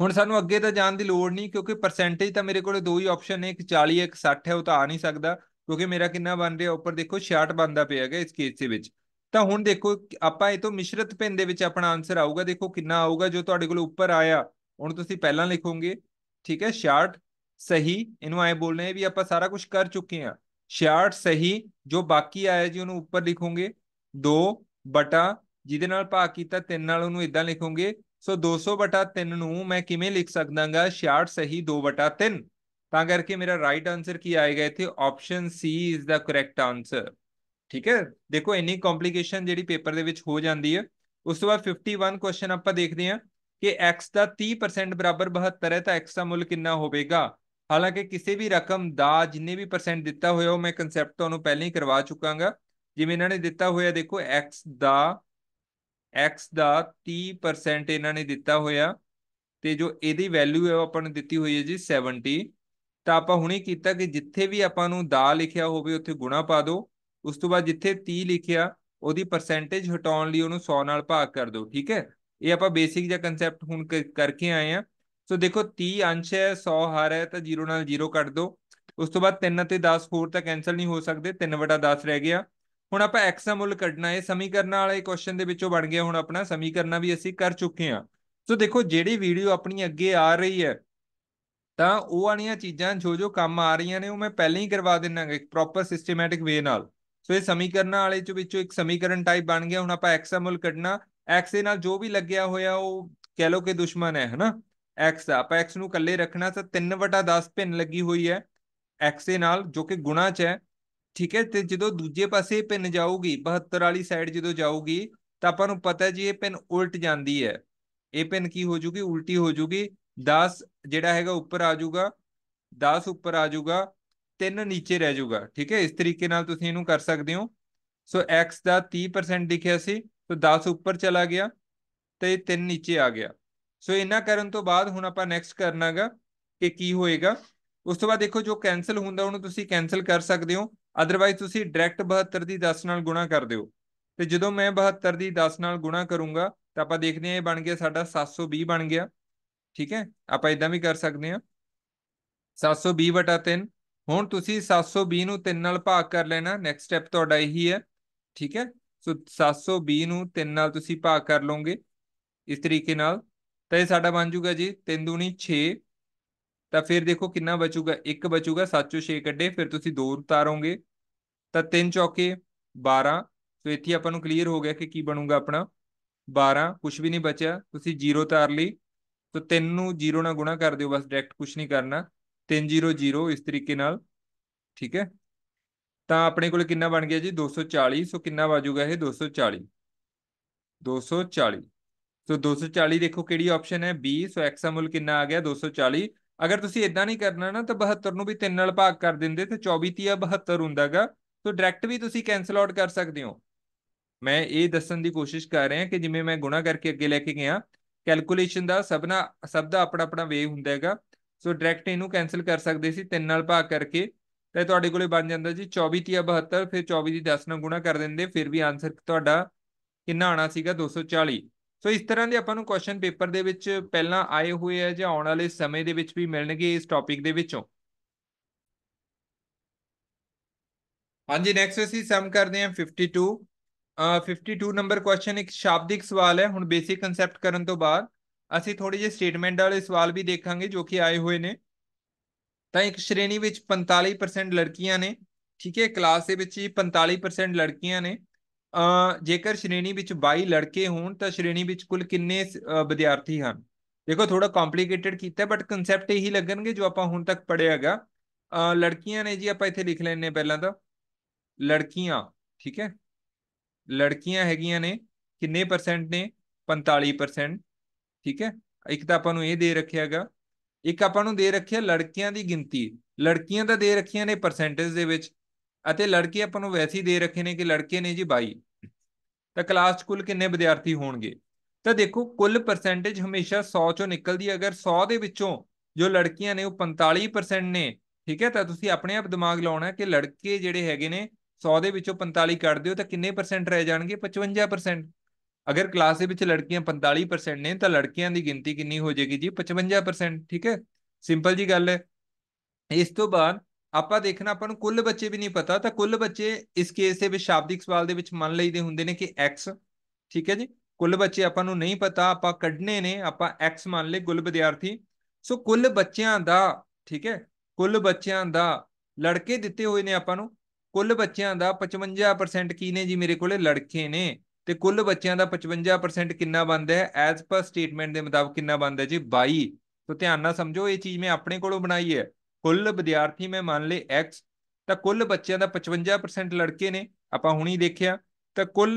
ਹੁਣ ਸਾਨੂੰ ਅੱਗੇ ਤਾਂ ਜਾਣ ਦੀ ਲੋੜ ਨਹੀਂ ਕਿਉਂਕਿ ਪਰਸੈਂਟੇਜ ਤਾਂ ਮੇਰੇ ਕੋਲੇ ਦੋ ਹੀ ਆਪਸ਼ਨ ਨੇ ਇੱਕ 40 ਇੱਕ 60 ਹੈ ਉਹ ਤਾਂ ਆ ਨਹੀਂ ਸਕਦਾ ਕਿਉਂਕਿ ਮੇਰਾ ਕਿੰਨਾ ਬਣ ਰਿਹਾ ਉੱਪਰ ਦੇਖੋ 66 ਬਣਦਾ ਪਿਆ ਹੈਗਾ ਇਸ ਕੇਸ ਦੇ ਵਿੱਚ ਤਾਂ ਹੁਣ ਦੇਖੋ ਆਪਾਂ ਇਹ ਤੋਂ ਮਿਸ਼ਰਤ ਭਿੰਨ ਦੇ ਵਿੱਚ ਆਪਣਾ ਆਨਸਰ ਆਊਗਾ ਦੇਖੋ ਕਿੰਨਾ ਆਊਗਾ ਜੋ ਤੁਹਾਡੇ ਕੋਲ ਉੱਪਰ ਆਇਆ ਹੁਣ ਤੁਸੀਂ ਪਹਿਲਾਂ ਲਿਖੋਗੇ ਠੀਕ ਹੈ ਸ਼ਾਰਟ ਸਹੀ ਇਹਨੂੰ ਐ ਬੋਲਣਾ ਹੈ ਵੀ ਆਪਾਂ ਸਾਰਾ ਕੁਝ ਕਰ ਚੁੱਕੇ ਆ ਸ਼ਾਰਟ ਸਹੀ ਜੋ ਬਾਕੀ ਆਇਆ ਜੀ ਉਹਨੂੰ ਉੱਪਰ ਲਿਖੋਗੇ 2 ਬਟਾ ਜਿਹਦੇ ਨਾਲ ਭਾਗ ਕੀਤਾ 3 ਨਾਲ ਉਹਨੂੰ ਇਦਾਂ ਲਿਖੋਗੇ ਸੋ 200 ਬਟਾ 3 ਨੂੰ ਮੈਂ ਕਿਵੇਂ ਲਿਖ ਸਕਦਾਗਾ ਸ਼ਾਰਟ ਸਹੀ 2 ਬਟਾ 3 ਤਾਂ ਕਰਕੇ ਮੇਰਾ ਰਾਈਟ ਆਨਸਰ ਕੀ ਆਏਗਾ ਇੱਥੇ option C is the correct answer ਠੀਕ ਹੈ ਦੇਖੋ ਇੰਨੀ ਕੰਪਲਿਕੇਸ਼ਨ ਜਿਹੜੀ ਪੇਪਰ ਦੇ ਵਿੱਚ ਹੋ ਜਾਂਦੀ ਹੈ ਉਸ ਤੋਂ ਬਾਅਦ 51 ਕੁਐਸਚਨ ਆਪਾਂ ਦੇਖਦੇ ਹਾਂ ਕਿ x ਦਾ 30% ਬਰਾਬਰ 72 ਹੈ ਤਾਂ x ਦਾ ਮੁੱਲ ਕਿੰਨਾ ਹੋਵੇਗਾ ਹਾਲਾਂਕਿ ਕਿਸੇ ਵੀ ਰਕਮ ਦਾ ਜਿੰਨੇ ਵੀ ਪਰਸੈਂਟ ਦਿੱਤਾ ਹੋਇਆ ਉਹ ਮੈਂ ਕਨਸੈਪਟ ਤੁਹਾਨੂੰ ਪਹਿਲਾਂ ਹੀ ਕਰਵਾ ਚੁੱਕਾਂਗਾ ਜਿਵੇਂ ਇਹਨਾਂ ਨੇ ਦਿੱਤਾ ਹੋਇਆ ਦੇਖੋ x ਦਾ x ਦਾ 30% ਇਹਨਾਂ ਨੇ ਦਿੱਤਾ ਹੋਇਆ ਤੇ ਜੋ ਇਹਦੀ ਵੈਲਿਊ ਹੈ ਉਹ ਆਪਾਂ ਨੂੰ ਦਿੱਤੀ ਹੋਈ ਹੈ ਜੀ 70 ਤਾਂ ਆਪਾਂ ਹੁਣੇ ਕੀਤਾ ਕਿ ਜਿੱਥੇ ਵੀ ਆਪਾਂ ਨੂੰ ਦਾ ਲਿਖਿਆ ਹੋਵੇ ਉੱਥੇ ਗੁਣਾ ਪਾ ਦਿਓ ਉਸ ਤੋਂ ਬਾਅਦ ਜਿੱਥੇ 30 ਲਿਖਿਆ ਉਹਦੀ ਪਰਸੈਂਟੇਜ ਹਟਾਉਣ ਲਈ ਉਹਨੂੰ 100 ਨਾਲ ਭਾਗ ਕਰ ਦਿਓ ਠੀਕ ਹੈ ਇਹ ਆਪਾਂ ਬੇਸਿਕ ਜਿਹਾ ਕਨਸੈਪਟ ਹੁਣ ਕਰਕੇ ਆਏ ਆ ਸੋ ਦੇਖੋ 30 ਅੰਸ਼ ਹੈ 100 ਹਰ ਹੈ ਤਾਂ 0 ਨਾਲ 0 ਕੱਟ ਦਿਓ ਉਸ ਤੋਂ ਬਾਅਦ 3 ਅਤੇ 10 ਹੋਰ ਤਾਂ ਕੈਨਸਲ ਨਹੀਂ ਹੋ ਸਕਦੇ 3/10 ਰਹਿ ਗਿਆ ਹੁਣ ਆਪਾਂ x ਦਾ ਮੁੱਲ ਕੱਢਣਾ ਹੈ ਸਮੀਕਰਨ ਵਾਲੇ ਕੁਐਸਚਨ ਦੇ ਵਿੱਚੋਂ ਬਣ ਗਿਆ ਹੁਣ ਆਪਣਾ ਸਮੀਕਰਨ ਵੀ ਅਸੀਂ ਕਰ ਚੁੱਕੇ ਆ ਸੋ ਦੇਖੋ ਜਿਹੜੀ ਵੀਡੀਓ ਆਪਣੀ ਅੱਗੇ ਆ ਰਹੀ ਹੈ ਤਾਂ ਉਹ ਵਾਲੀਆਂ ਚੀਜ਼ਾਂ ਜੋ ਜੋ ਕੰਮ ਆ ਰਹੀਆਂ ਨੇ ਉਹ ਮੈਂ ਪਹਿਲਾਂ ਹੀ ਕਰਵਾ ਦਿੰਨਾਗਾ ਇੱਕ ਪ੍ਰੋਪਰ ਸਿਸਟਮੈਟਿਕ ਵੇ ਨਾਲ ਸੋ ਇਹ ਸਮੀਕਰਨਾਂ ਵਾਲੇ ਚ ਵਿੱਚੋਂ ਇੱਕ ਸਮੀਕਰਨ ਟਾਈਪ ਬਣ ਗਿਆ ਹੁਣ ਆਪਾਂ x ਦਾ ਮੁੱਲ ਕੱਢਣਾ x ਦੇ ਨਾਲ ਜੋ ਵੀ ਲੱਗਿਆ ਹੋਇਆ ਉਹ ਕਹਿ ਲੋ ਕਿ ਦੁਸ਼ਮਣ ਹੈ ਹਨਾ x ਦਾ ਆਪਾਂ x ਨੂੰ ਇਕੱਲੇ ਰੱਖਣਾ ਤਾਂ 3/10 ਭਿੰਨ ਲੱਗੀ ਹੋਈ ਹੈ x ਦੇ ਨਾਲ ਜੋ ਕਿ ਗੁਣਾ ਚ ਹੈ ਠੀਕ ਹੈ ਤੇ ਜਦੋਂ ਦੂਜੇ ਪਾਸੇ ਭਿੰਨ ਜਾਊਗੀ 72 ਵਾਲੀ ਸਾਈਡ ਜਦੋਂ ਜਾਊਗੀ ਤਾਂ ਆਪਾਂ ਨੂੰ ਪਤਾ ਹੈ ਜੀ ਇਹ ਭਿੰਨ ਉਲਟ ਜਾਂਦੀ ਹੈ ਇਹ ਭਿੰਨ ਕੀ ਹੋ ਜੂਗੀ ਉਲਟੀ ਹੋ ਜੂਗੀ 10 ਜਿਹੜਾ ਹੈਗਾ ਉੱਪਰ ਆ ਜਾਊਗਾ 10 ਉੱਪਰ ਆ ਜਾਊਗਾ ਤਿੰਨ ਨੀਚੇ ਰਹਿ ਜਾਊਗਾ ਠੀਕ ਹੈ ਇਸ ਤਰੀਕੇ ਨਾਲ ਤੁਸੀਂ ਇਹਨੂੰ ਕਰ ਸਕਦੇ ਹੋ ਸੋ x ਦਾ 30% ਲਿਖਿਆ ਸੀ ਸੋ 10 ਉੱਪਰ ਚਲਾ ਗਿਆ ਤੇ 3 ਨੀਚੇ ਆ ਗਿਆ ਸੋ ਇਹਨਾਂ ਕਰਨ ਤੋਂ ਬਾਅਦ ਹੁਣ ਆਪਾਂ ਨੈਕਸਟ ਕਰਨਾਗਾ ਕਿ ਕੀ ਹੋਏਗਾ ਉਸ ਤੋਂ ਬਾਅਦ ਦੇਖੋ ਜੋ ਕੈਨਸਲ ਹੁੰਦਾ ਉਹਨੂੰ ਤੁਸੀਂ ਕੈਨਸਲ ਕਰ ਸਕਦੇ ਹੋ ਅਦਰਵਾਈਜ਼ ਤੁਸੀਂ ਡਾਇਰੈਕਟ 72 ਦੀ 10 ਨਾਲ ਗੁਣਾ ਕਰ ਦਿਓ ਤੇ ਜਦੋਂ ਮੈਂ 72 ਦੀ 10 ਨਾਲ ਗੁਣਾ ਕਰੂੰਗਾ ਤਾਂ ਆਪਾਂ ਦੇਖਦੇ ਹਾਂ ਇਹ ਬਣ ਗਿਆ ਸਾਡਾ 720 ਬਣ ਗਿਆ ਠੀਕ ਹੈ ਆਪਾਂ ਇਦਾਂ ਵੀ ਕਰ ਸਕਦੇ ਹਾਂ 720 3 ਹੁਣ ਤੁਸੀਂ 720 ਨੂੰ 3 ਨਾਲ ਭਾਗ ਕਰ ਲੈਣਾ ਨੈਕਸਟ ਸਟੈਪ ਤੁਹਾਡਾ ਇਹੀ ਹੈ ਠੀਕ ਹੈ ਸੋ 720 ਨੂੰ 3 ਨਾਲ ਤੁਸੀਂ ਭਾਗ ਕਰ ਲਓਗੇ ਇਸ ਤਰੀਕੇ ਨਾਲ ਤਾਂ ਇਹ ਸਾਡਾ ਬਣ ਜਾਊਗਾ ਜੀ 3 2 6 ਤਾਂ ਫਿਰ ਦੇਖੋ ਕਿੰਨਾ ਬਚੂਗਾ 1 ਬਚੂਗਾ 7 ਚੋਂ 6 ਕੱਢੇ ਫਿਰ ਤੁਸੀਂ 2 ਉਤਾਰੋਗੇ ਤਾਂ 3 ਚੌਕੇ 12 ਸੋ ਇੱਥੇ ਆਪਾਂ ਨੂੰ ਕਲੀਅਰ ਹੋ ਗਿਆ ਕਿ ਕੀ ਬਣੂਗਾ ਆਪਣਾ 12 ਕੁਝ ਵੀ ਨਹੀਂ ਬਚਿਆ ਤੁਸੀਂ 0 ਉਤਾਰ ਲਈ ਤਾਂ 3 ਨੂੰ 0 ਨਾਲ ਗੁਣਾ ਕਰ ਦਿਓ ਬਸ ਡਾਇਰੈਕਟ ਕੁਝ ਨਹੀਂ ਕਰਨਾ 300 ਇਸ ਤਰੀਕੇ ਨਾਲ ਠੀਕ ਹੈ ਤਾਂ ਆਪਣੇ ਕੋਲ ਕਿੰਨਾ ਬਣ ਗਿਆ ਜੀ 240 ਸੋ ਕਿੰਨਾ ਵਾਜੂਗਾ ਇਹ 240 240 ਸੋ 240 ਦੇਖੋ ਕਿਹੜੀ ਆਪਸ਼ਨ ਹੈ B ਸੋ x ਦਾ ਮੁੱਲ ਕਿੰਨਾ ਆ ਗਿਆ 240 ਅਗਰ ਤੁਸੀਂ ਇਦਾਂ ਨਹੀਂ ਕਰਨਾ ਨਾ ਤਾਂ 72 ਨੂੰ ਵੀ 3 ਨਾਲ ਭਾਗ ਕਰ ਦਿੰਦੇ ਤੇ 24 ਤੀਆ 72 ਹੁੰਦਾਗਾ ਸੋ ਡਾਇਰੈਕਟ ਵੀ ਤੁਸੀਂ ਕੈਨਸਲ ਆਊਟ ਕਰ ਸਕਦੇ ਹੋ ਮੈਂ ਇਹ ਦੱਸਣ ਦੀ ਕੋਸ਼ਿਸ਼ ਕਰ ਰਿਹਾ ਕਿ ਜਿਵੇਂ ਮੈਂ ਗੁਣਾ ਕਰਕੇ ਅੱਗੇ ਲੈ ਕੇ ਗਿਆ ਕੈਲਕੂਲੇਸ਼ਨ ਦਾ ਸਭਨਾ ਸਭ ਦਾ ਆਪਣਾ ਆਪਣਾ ਵੇ ਹੁੰਦਾ ਹੈਗਾ ਸੋ ਡਾਇਰੈਕਟ ਇਹਨੂੰ ਕੈਨਸਲ ਕਰ ਸਕਦੇ ਸੀ 3 ਨਾਲ ਭਾਗ ਕਰਕੇ ਤੇ ਤੁਹਾਡੇ ਕੋਲੇ ਬਣ ਜਾਂਦਾ ਜੀ 24 3 72 ਫਿਰ 24 ਦੀ 10 ਨਾਲ ਗੁਣਾ ਕਰ ਦਿੰਦੇ ਫਿਰ ਵੀ ਆਨਸਰ ਤੁਹਾਡਾ ਕਿੰਨਾ ਆਣਾ ਸੀਗਾ 240 ਸੋ ਇਸ ਤਰ੍ਹਾਂ ਦੇ ਆਪਾਂ ਨੂੰ ਕੁਐਸਚਨ ਪੇਪਰ ਦੇ ਵਿੱਚ ਪਹਿਲਾਂ ਆਏ ਹੋਏ ਆ ਜਾਂ ਆਉਣ ਵਾਲੇ ਸਮੇਂ ਦੇ ਵਿੱਚ ਵੀ ਮਿਲਣਗੇ ਇਸ ਟੌਪਿਕ ਦੇ ਵਿੱਚੋਂ ਹਾਂਜੀ ਨੈਕਸਟ ਅਸੀਂ ਸਮ ਕਰਦੇ ਹਾਂ 52 52 ਨੰਬਰ ਕੁਐਸਚਨ ਇੱਕ ਸ਼ਾਬਦਿਕ ਸਵਾਲ ਹੈ ਹੁਣ ਬੇਸਿਕ ਕਨਸੈਪਟ ਕਰਨ ਤੋਂ ਬਾਅਦ ਅਸੀਂ ਥੋੜੇ ਜਿਹੇ ਸਟੇਟਮੈਂਟ ਵਾਲੇ ਸਵਾਲ ਵੀ ਦੇਖਾਂਗੇ ਜੋ ਕਿ ਆਏ ਹੋਏ ਨੇ ਤਾਂ ਇੱਕ ਸ਼੍ਰੇਣੀ ਵਿੱਚ 45% ਲੜਕੀਆਂ ਨੇ ਠੀਕ ਹੈ ਕਲਾਸ ਦੇ ਵਿੱਚ ਹੀ 45% ਲੜਕੀਆਂ ਨੇ ਅ ਜੇਕਰ ਸ਼੍ਰੇਣੀ ਵਿੱਚ 22 ਲੜਕੇ ਹੋਣ ਤਾਂ ਸ਼੍ਰੇਣੀ ਵਿੱਚ ਕੁੱਲ ਕਿੰਨੇ ਵਿਦਿਆਰਥੀ ਹਨ ਦੇਖੋ ਥੋੜਾ ਕੰਪਲਿਕੇਟਿਡ ਕੀਤਾ ਬਟ ਕਨਸੈਪਟ ਇਹੀ ਲੱਗਣਗੇ ਜੋ ਆਪਾਂ ਹੁਣ ਤੱਕ ਪੜਿਆਗਾ ਲੜਕੀਆਂ ਨੇ ਜੀ ਆਪਾਂ ਇੱਥੇ ਲਿਖ ਲੈਣੇ ਪਹਿਲਾਂ ਤਾਂ ਲੜਕੀਆਂ ਠੀਕ ਹੈ ਲੜਕੀਆਂ ਹੈਗੀਆਂ ਨੇ ਕਿੰਨੇ ਪਰਸੈਂਟ ਨੇ 45% ਠੀਕ ਹੈ ਇੱਕ ਤਾਂ ਆਪਾਂ ਨੂੰ ਇਹ ਦੇ ਰੱਖਿਆਗਾ ਇੱਕ ਆਪਾਂ ਨੂੰ ਦੇ ਰੱਖਿਆ ਲੜਕੀਆਂ ਦੀ ਗਿਣਤੀ ਲੜਕੀਆਂ ਤਾਂ ਦੇ ਰੱਖੀਆਂ ਨੇ ਪਰਸੈਂਟੇਜ ਦੇ ਵਿੱਚ ਅਤੇ ਲੜਕੇ ਆਪਾਂ ਨੂੰ ਵੈਸੇ ਹੀ ਦੇ ਰੱਖੇ ਨੇ ਕਿ ਲੜਕੇ ਨੇ ਜੀ 22 ਤਾਂ ਕਲਾਸ 'ਚ ਕੁੱਲ ਕਿੰਨੇ ਵਿਦਿਆਰਥੀ ਹੋਣਗੇ ਤਾਂ ਦੇਖੋ ਕੁੱਲ ਪਰਸੈਂਟੇਜ ਹਮੇਸ਼ਾ 100 ਚੋਂ ਨਿਕਲਦੀ ਹੈ ਅਗਰ 100 ਦੇ ਵਿੱਚੋਂ ਜੋ ਲੜਕੀਆਂ ਨੇ ਉਹ 45% ਨੇ ਠੀਕ ਹੈ ਤਾਂ ਤੁਸੀਂ ਆਪਣੇ ਆਪ ਦਿਮਾਗ ਲਾਉਣਾ ਕਿ ਲੜਕੇ ਜਿਹੜੇ ਹੈਗੇ ਨੇ 100 ਦੇ ਵਿੱਚੋਂ 45 ਕੱਢ ਦਿਓ ਤਾਂ ਕਿੰਨੇ ਪਰਸੈਂਟ ਰਹਿ ਜਾਣਗੇ 55% ਅਗਰ ਕਲਾਸ ਦੇ ਵਿੱਚ ਲੜਕੀਆਂ 45% ਨੇ ਤਾਂ ਲੜਕੀਆਂ ਦੀ ਗਿਣਤੀ ਕਿੰਨੀ ਹੋ ਜਾਏਗੀ ਜੀ 55% ਠੀਕ ਹੈ ਸਿੰਪਲ ਜੀ ਗੱਲ ਹੈ ਇਸ ਤੋਂ ਬਾਅਦ ਆਪਾਂ ਦੇਖਣਾ ਆਪਾਂ ਨੂੰ ਕੁੱਲ ਬੱਚੇ ਵੀ ਨਹੀਂ ਪਤਾ ਤਾਂ ਕੁੱਲ ਬੱਚੇ ਇਸ ਕੇਸ ਦੇ ਵਿੱਚ ਸ਼ਾਬਦਿਕ ਸਵਾਲ ਦੇ ਵਿੱਚ ਮੰਨ ਲਈਦੇ ਹੁੰਦੇ ਨੇ ਕਿ x ਠੀਕ ਹੈ ਜੀ ਕੁੱਲ ਬੱਚੇ ਆਪਾਂ ਨੂੰ ਨਹੀਂ ਪਤਾ ਆਪਾਂ ਕੱਢਨੇ ਨੇ ਆਪਾਂ x ਮੰਨ ਲਏ ਕੁੱਲ ਵਿਦਿਆਰਥੀ ਸੋ ਕੁੱਲ ਬੱਚਿਆਂ ਦਾ ਠੀਕ ਹੈ ਕੁੱਲ ਬੱਚਿਆਂ ਦਾ ਲੜਕੇ ਦਿੱਤੇ ਹੋਏ ਨੇ ਆਪਾਂ ਨੂੰ ਕੁੱਲ ਬੱਚਿਆਂ ਦਾ 55% ਕੀ ਨੇ ਜੀ ਮੇਰੇ ਕੋਲੇ ਲੜਕੇ ਨੇ ਤੇ ਕੁੱਲ ਬੱਚਿਆਂ ਦਾ 55% ਕਿੰਨਾ ਬਣਦਾ ਹੈ ਐਜ਼ ਪਰ ਸਟੇਟਮੈਂਟ ਦੇ ਮੁਤਾਬਕ ਕਿੰਨਾ ਬਣਦਾ ਜੀ 22 ਤੋਂ ਧਿਆਨ ਨਾਲ ਸਮਝੋ ਇਹ ਚੀਜ਼ ਮੈਂ ਆਪਣੇ ਕੋਲੋਂ ਬਣਾਈ ਹੈ ਕੁੱਲ ਵਿਦਿਆਰਥੀ ਮੈਂ ਮੰਨ ਲਏ x ਤਾਂ ਕੁੱਲ ਬੱਚਿਆਂ ਦਾ 55% ਲੜਕੇ ਨੇ ਆਪਾਂ ਹੁਣੀ ਦੇਖਿਆ ਤਾਂ ਕੁੱਲ